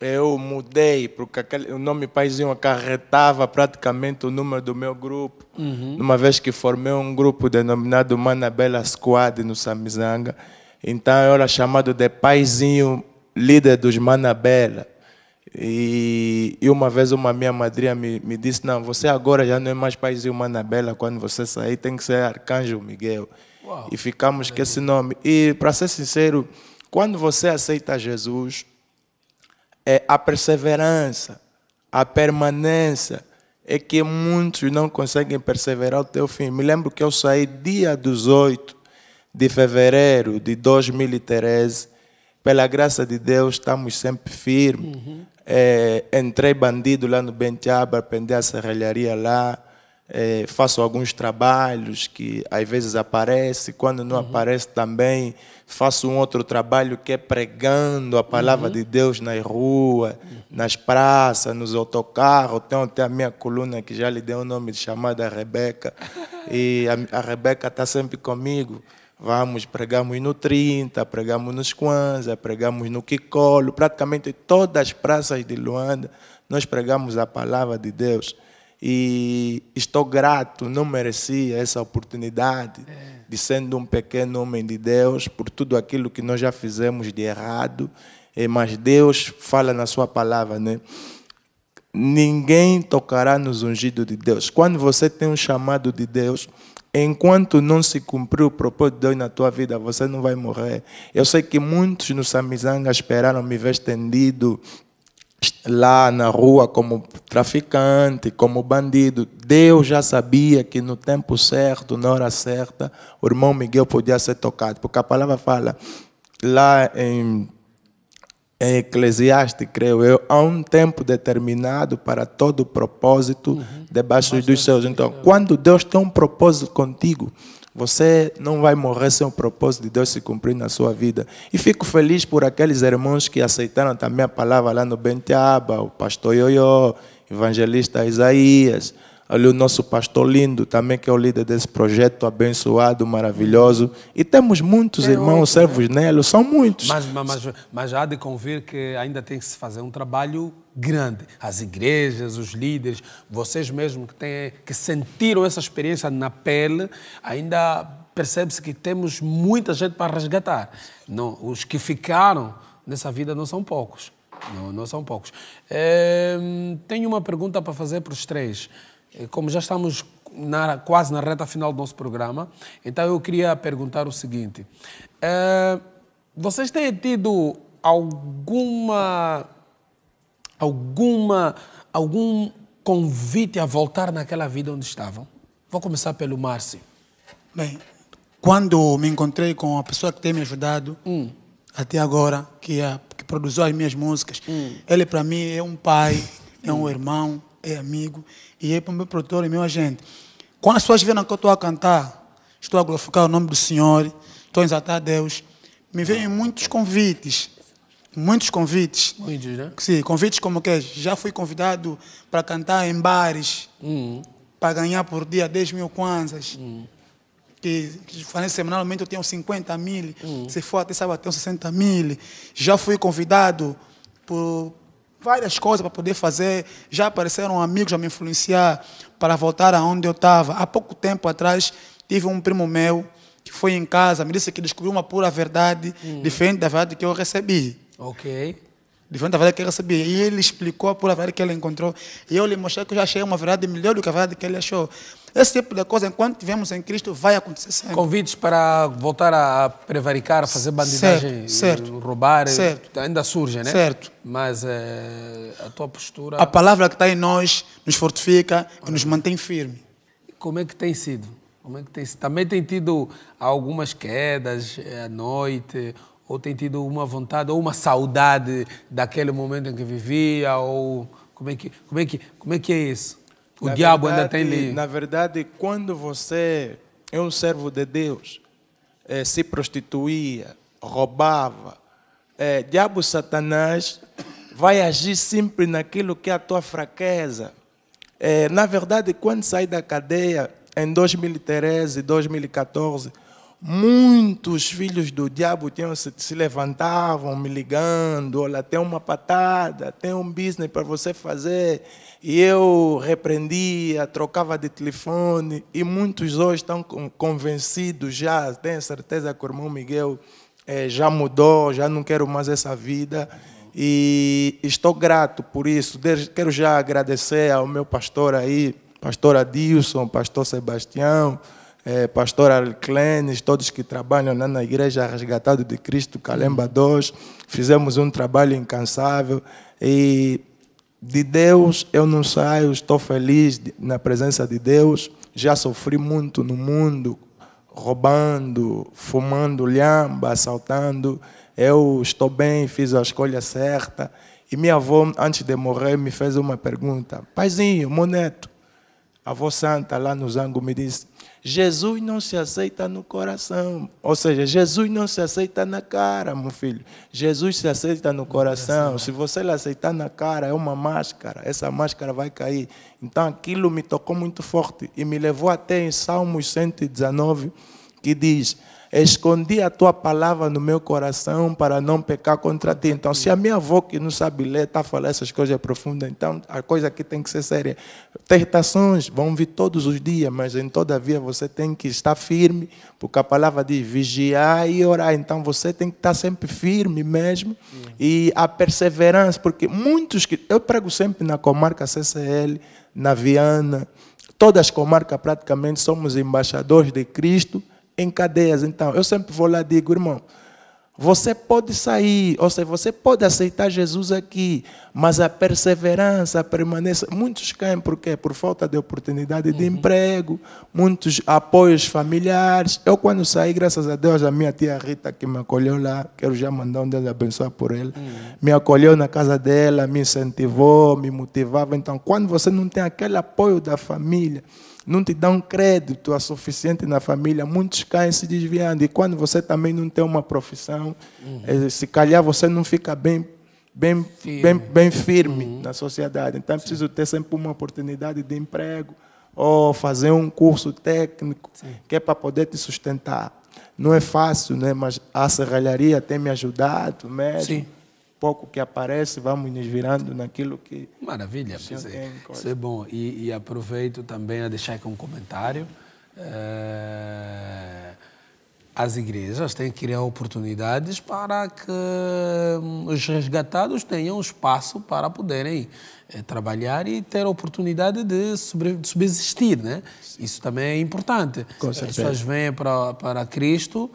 Eu mudei, porque aquele, o nome Paizinho acarretava praticamente o número do meu grupo. Uhum. Uma vez que formei um grupo denominado Manabela Squad no Samizanga. Então eu era chamado de Paizinho, líder dos Manabela. E, e, uma vez uma minha madrinha me, me disse, não, você agora já não é mais paizinho Manabela, quando você sair tem que ser Arcanjo Miguel. Uau, e ficamos com esse nome. E, para ser sincero, quando você aceita Jesus, é a perseverança, a permanência, é que muitos não conseguem perseverar até o fim. Me lembro que eu saí dia 18 de fevereiro de 2013, pela graça de Deus, estamos sempre firmes. Uhum. É, entrei bandido lá no Benteaba, aprendi a serralharia lá. É, faço alguns trabalhos que às vezes aparece, quando não uhum. aparece também, faço um outro trabalho que é pregando a palavra uhum. de Deus nas ruas, uhum. nas praças, nos autocarros. Tenho até a minha coluna que já lhe deu o nome de chamada Rebeca, (laughs) e a, a Rebeca está sempre comigo. Vamos, pregamos no 30, pregamos nos Kwanza, pregamos no Kikolo, praticamente todas as praças de Luanda, nós pregamos a palavra de Deus. E estou grato, não merecia essa oportunidade é. de, sendo um pequeno homem de Deus, por tudo aquilo que nós já fizemos de errado, é, mas Deus fala na Sua palavra, né? Ninguém tocará nos ungidos de Deus. Quando você tem um chamado de Deus, Enquanto não se cumprir o propósito de Deus na tua vida, você não vai morrer. Eu sei que muitos no Samizanga esperaram me ver estendido lá na rua como traficante, como bandido. Deus já sabia que no tempo certo, na hora certa, o irmão Miguel podia ser tocado. Porque a palavra fala lá em em é Eclesiastes, creio eu, há um tempo determinado para todo propósito uhum. debaixo dos céus. Então, quando Deus tem um propósito contigo, você não vai morrer sem o propósito de Deus se cumprir na sua vida. E fico feliz por aqueles irmãos que aceitaram também a palavra lá no Benteaba, o pastor Ioiô, evangelista Isaías, ali o nosso pastor lindo também, que é o líder desse projeto abençoado, maravilhoso. E temos muitos é irmãos, servos né? nele, são muitos. Mas, mas, mas há de convir que ainda tem que se fazer um trabalho grande. As igrejas, os líderes, vocês mesmos que, têm, que sentiram essa experiência na pele, ainda percebe-se que temos muita gente para resgatar. Não, os que ficaram nessa vida não são poucos. Não, não são poucos. É, tenho uma pergunta para fazer para os três. Eh, como já estamos na, quase na reta final do nosso programa, então eu queria perguntar o seguinte: eh, vocês têm tido alguma alguma algum convite a voltar naquela vida onde estavam? Vou começar pelo Márcio. Bem, quando me encontrei com a pessoa que tem me ajudado hum. até agora, que, é, que produziu as minhas músicas, hum. ele para mim é um pai, é um hum. irmão, é amigo e é para o meu produtor e meu agente. Quando as pessoas viram que eu estou a cantar, estou a glorificar o nome do Senhor, estou a exaltar a Deus, me vêm muitos convites. Muitos convites. Muitos, né? Sim, convites como que é, já fui convidado para cantar em bares, uhum. para ganhar por dia 10 mil kwanzas. Uhum. Que, que falei, semanalmente eu tenho 50 mil, uhum. se for até sábado eu tenho 60 mil. Já fui convidado por, várias coisas para poder fazer. Já apareceram amigos a me influenciar para voltar aonde eu estava. Há pouco tempo atrás, tive um primo meu que foi em casa, me disse que descobriu uma pura verdade, hum. diferente da verdade que eu recebi. Ok. Diferente da verdade que eu recebi. E ele explicou a pura verdade que ele encontrou. E eu lhe mostrei que eu já achei uma verdade melhor do que a verdade que ele achou. Esse tipo de coisa, enquanto estivermos em Cristo, vai acontecer sempre. Convites para voltar a prevaricar, a fazer bandidagem, certo, certo, roubar, eh, certo, ainda surgem, né? Certo. Mas é, a tua postura... A palavra que está em nós nos fortifica e nos mantém firme. Como é que tem sido? Como é que tem sido? Também tem tido algumas quedas eh, à noite ou tem tido uma vontade ou uma saudade daquele momento em que vivia ou como é que como é que como é que é isso o na diabo verdade, ainda tem lei. Na verdade, quando você é um servo de Deus, é, se prostituía, roubava, é, diabo Satanás vai agir sempre naquilo que é a tua fraqueza. É, na verdade, quando saí da cadeia, em 2013, 2014, muitos filhos do diabo tinham, se, se levantavam me ligando, olha, tem uma patada, tem um business para você fazer. E eu repreendia, trocava de telefone, e muitos hoje estão convencidos já, tenho certeza que o irmão Miguel é, já mudou, já não quero mais essa vida. E estou grato por isso. Quero já agradecer ao meu pastor aí, pastor Adilson, pastor Sebastião, é, pastor Arclenes, todos que trabalham lá na Igreja Resgatado de Cristo, Calemba 2. Fizemos um trabalho incansável e de Deus eu não saio, estou feliz na presença de Deus. Já sofri muito no mundo, roubando, fumando lhamba, assaltando. Eu estou bem, fiz a escolha certa. E minha avó, antes de morrer, me fez uma pergunta: Paizinho, meu neto, a avó santa lá no Zango me disse: Jesus não se aceita no coração. Ou seja, Jesus não se aceita na cara, meu filho. Jesus se aceita no coração. Se você lhe aceitar na cara, é uma máscara. Essa máscara vai cair. Então aquilo me tocou muito forte e me levou até em Salmos 119, que diz: escondi a tua palavra no meu coração para não pecar contra ti. Então, se a minha avó que não sabe ler está falando essas coisas profundas, então a coisa aqui tem que ser séria. Tentações vão vir todos os dias, mas em todavia você tem que estar firme, porque a palavra diz vigiar e orar. Então você tem que estar sempre firme mesmo e a perseverança, porque muitos que eu prego sempre na comarca CCL, na Viana, todas as comarcas praticamente somos embaixadores de Cristo em cadeias. Então, eu sempre vou lá e digo, irmão, você pode sair, ou seja, você pode aceitar Jesus aqui, mas a perseverança permanece. Muitos caem por quê? Por falta de oportunidade de uhum. emprego, muitos apoios familiares. Eu, quando saí, graças a Deus, a minha tia Rita, que me acolheu lá, quero já mandar um Deus abençoar por ela, uhum. me acolheu na casa dela, me incentivou, me motivava. Então, quando você não tem aquele apoio da família, não te dão crédito a suficiente na família, muitos caem se desviando. E quando você também não tem uma profissão, uhum. Eh, se calhar você não fica bem bem firme, bem, bem firme uhum. na sociedade. Então é preciso ter sempre uma oportunidade de emprego ou fazer um curso técnico Sim. que é para poder te sustentar. Não é fácil, né? mas a serralharia tem me ajudado mesmo. Sim pouco que aparece, vamos nos virando naquilo que. Maravilha, isso é, isso é bom. E, e, aproveito também a deixar aqui um comentário. É, as igrejas têm que criar oportunidades para que hum, os resgatados tenham espaço para poderem eh, trabalhar e ter a oportunidade de, sobre, de subsistir, né? Isso também é importante. As pessoas vêm para, para Cristo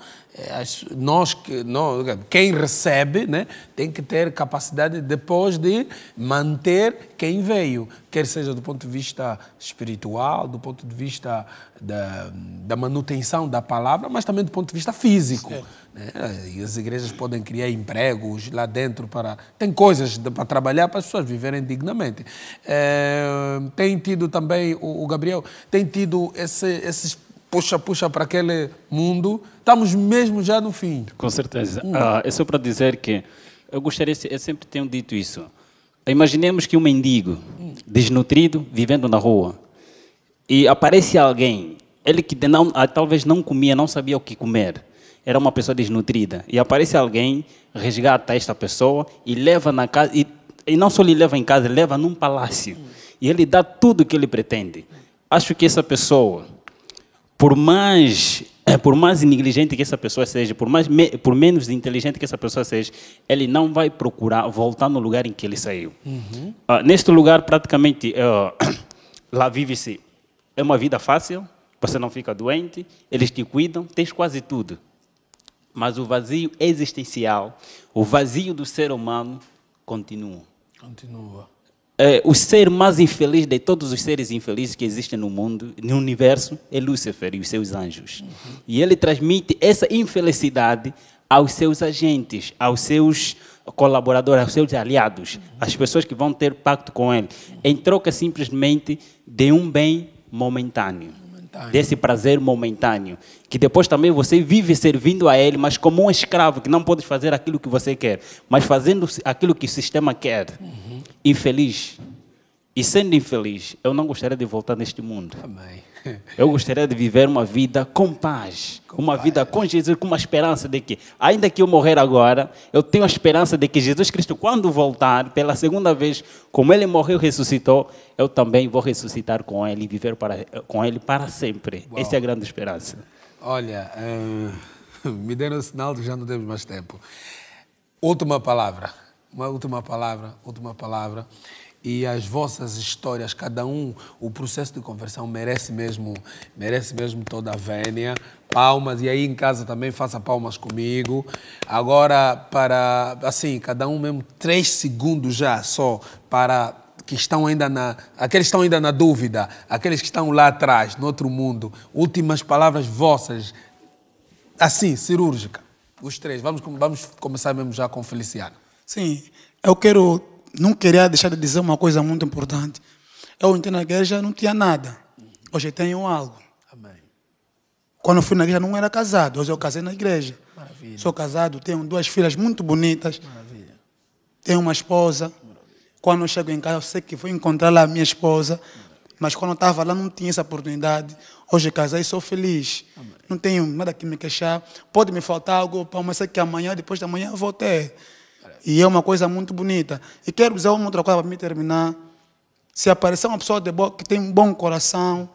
nós, nós, quem recebe né, tem que ter capacidade depois de manter quem veio, quer seja do ponto de vista espiritual, do ponto de vista da, da manutenção da palavra, mas também do ponto de vista físico. Né? E as igrejas podem criar empregos lá dentro para. Tem coisas de, para trabalhar para as pessoas viverem dignamente. É, tem tido também, o, o Gabriel, tem tido esse, esses puxa, puxa para aquele mundo, estamos mesmo já no fim. Com certeza. Hum. Ah, é só para dizer que eu gostaria, eu sempre tenho dito isso. Imaginemos que um mendigo, desnutrido, vivendo na rua, e aparece alguém, ele que não, ah, talvez não comia, não sabia o que comer, era uma pessoa desnutrida, e aparece alguém, resgata esta pessoa e leva na casa, e, e não só lhe leva em casa, leva num palácio, e ele dá tudo o que ele pretende. Acho que essa pessoa por mais eh, por mais negligente que essa pessoa seja, por, mais, por menos inteligente que essa pessoa seja, ele não vai procurar voltar no lugar em que ele saiu. Uhum. Uh, neste lugar, praticamente, uh, (coughs) lá vive-se. É uma vida fácil, você não fica doente, eles te cuidam, tens quase tudo. Mas o vazio existencial, o vazio do ser humano, continua. Continua é, o ser mais infeliz de todos os seres infelizes que existem no mundo, no universo, é Lúcifer e os seus anjos. Uhum. E ele transmite essa infelicidade aos seus agentes, aos seus colaboradores, aos seus aliados, uhum. às pessoas que vão ter pacto com ele, em troca simplesmente de um bem momentâneo desse prazer momentâneo, que depois também você vive servindo a ele, mas como um escravo que não pode fazer aquilo que você quer, mas fazendo aquilo que o sistema quer. Uhum infeliz. E sendo infeliz, eu não gostaria de voltar neste mundo. Amém. (laughs) Eu gostaria de viver uma vida com paz, com uma paz. vida com Jesus, com uma esperança de que, ainda que eu morrer agora, eu tenho a esperança de que Jesus Cristo, quando voltar pela segunda vez, como ele morreu e ressuscitou, eu também vou ressuscitar com ele e viver para, com ele para sempre. Uau. Essa é a grande esperança. Olha, eh, (laughs) me deram um sinal de já não temos mais tempo. Última palavra uma última palavra, última palavra. E as vossas histórias, cada um, o processo de conversão merece mesmo, merece mesmo toda a vénia. Palmas, e aí em casa também faça palmas comigo. Agora, para, assim, cada um mesmo, três segundos já só, para que estão ainda na, aqueles que estão ainda na dúvida, aqueles que estão lá atrás, no outro mundo, últimas palavras vossas, assim, cirúrgica. Os três, vamos, vamos começar mesmo já com Feliciano. Sim, eu quero, não queria deixar de dizer uma coisa muito importante. Eu entrei na igreja não tinha nada. Hoje tenho algo. Amém. Quando eu fui na igreja não era casado, hoje eu casei na igreja. Maravilha. Sou casado, tenho duas filhas muito bonitas. Maravilha. Tenho uma esposa. Maravilha. Quando eu chego em casa, eu sei que vou encontrar lá a minha esposa. Mas quando eu estava lá, não tinha essa oportunidade. Hoje casei e sou feliz. Amém. Não tenho nada que me queixar. Pode me faltar algo, mas sei que amanhã, depois da manhã, eu vou ter. E é uma coisa muito bonita. E quero dizer uma outra coisa para me terminar. Se aparecer uma pessoa bo... que tem um bom coração,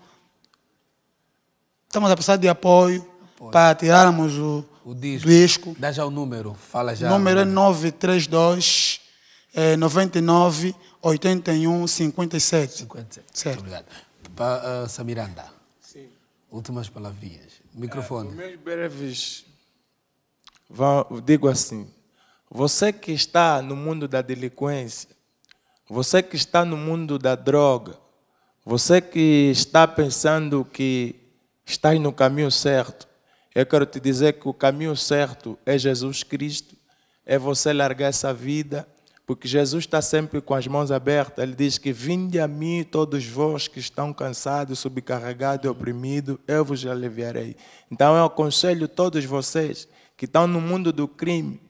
estamos a precisar de apoio, apoio. para tirarmos o, o disco. disco. Dá já o número, fala já. O número é 932 é, 99 81 57. 57. Certo. Muito obrigado. Para uh, Samiranda. Sim. Últimas palavrinhas. É, Microfone. É, meus breves. Vá, digo assim você que está no mundo da delinquência, você que está no mundo da droga, você que está pensando que está no caminho certo, eu quero te dizer que o caminho certo é Jesus Cristo, é você largar essa vida, porque Jesus está sempre com as mãos abertas. Ele diz que vinde a mim todos vós que estão cansados, subcarregados e oprimidos, eu vos aliviarei. Então eu aconselho todos vocês que estão no mundo do crime,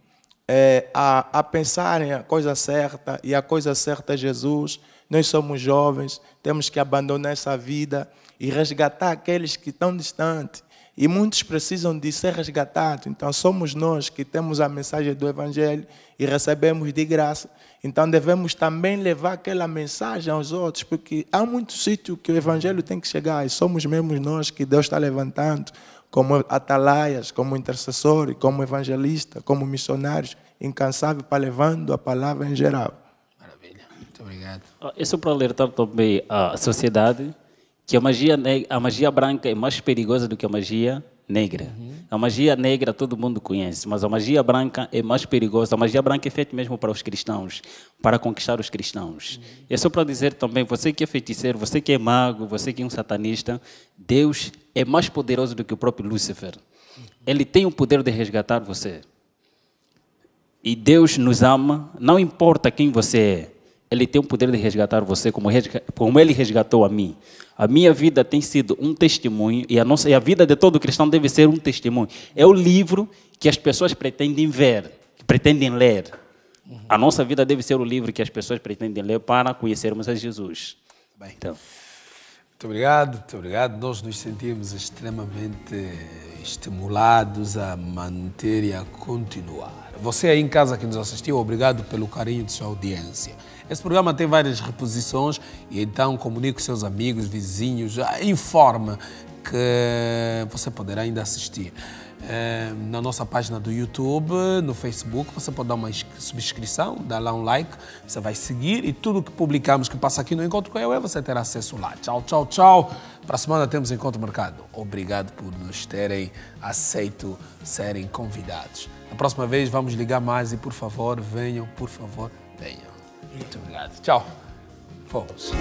é, a, a pensarem a coisa certa, e a coisa certa é Jesus. Nós somos jovens, temos que abandonar essa vida e resgatar aqueles que estão distantes. E muitos precisam de ser resgatados. Então, somos nós que temos a mensagem do Evangelho e recebemos de graça. Então, devemos também levar aquela mensagem aos outros, porque há muito sítio que o Evangelho tem que chegar e somos mesmo nós que Deus está levantando como atalaias, como intercessores, como evangelistas, como missionários, incansável para levando a palavra em geral. Maravilha, muito obrigado. Ah, isso é para alertar também a sociedade que a magia, a magia branca é mais perigosa do que a magia negra. Uhum. A magia negra todo mundo conhece, mas a magia branca é mais perigosa. A magia branca é feita mesmo para os cristãos, para conquistar os cristãos. Uhum. É só para dizer também, você que é feiticeiro, você que é mago, você que é um satanista, Deus é mais poderoso do que o próprio Lúcifer. Uhum. Ele tem o poder de resgatar você. E Deus nos ama, não importa quem você é. Ele tem o poder de resgatar você como, resga como Ele resgatou a mim. A minha vida tem sido um testemunho e a, nossa, e a vida de todo cristão deve ser um testemunho. É o livro que as pessoas pretendem ver, que pretendem ler. A nossa vida deve ser o livro que as pessoas pretendem ler para conhecermos a Jesus. Bem, então. Muito obrigado, muito obrigado. Nós nos sentimos extremamente estimulados a manter e a continuar. Você aí em casa que nos assistiu, obrigado pelo carinho de sua audiência. Esse programa tem várias reposições e então comunique com seus amigos, vizinhos, informe que você poderá ainda assistir. Eh, na nossa página do YouTube, no Facebook, você pode dar uma subscrição, dar lá um like, você vai seguir e tudo que publicamos que passa aqui no Encontro com a UE, você terá acesso lá. Tchau, tchau, tchau. Para a semana temos Encontro Mercado. Obrigado por nos terem aceito serem convidados. Na próxima vez vamos ligar mais e por favor, venham, por favor, venham. Muito obrigado. Tchau. Fomos.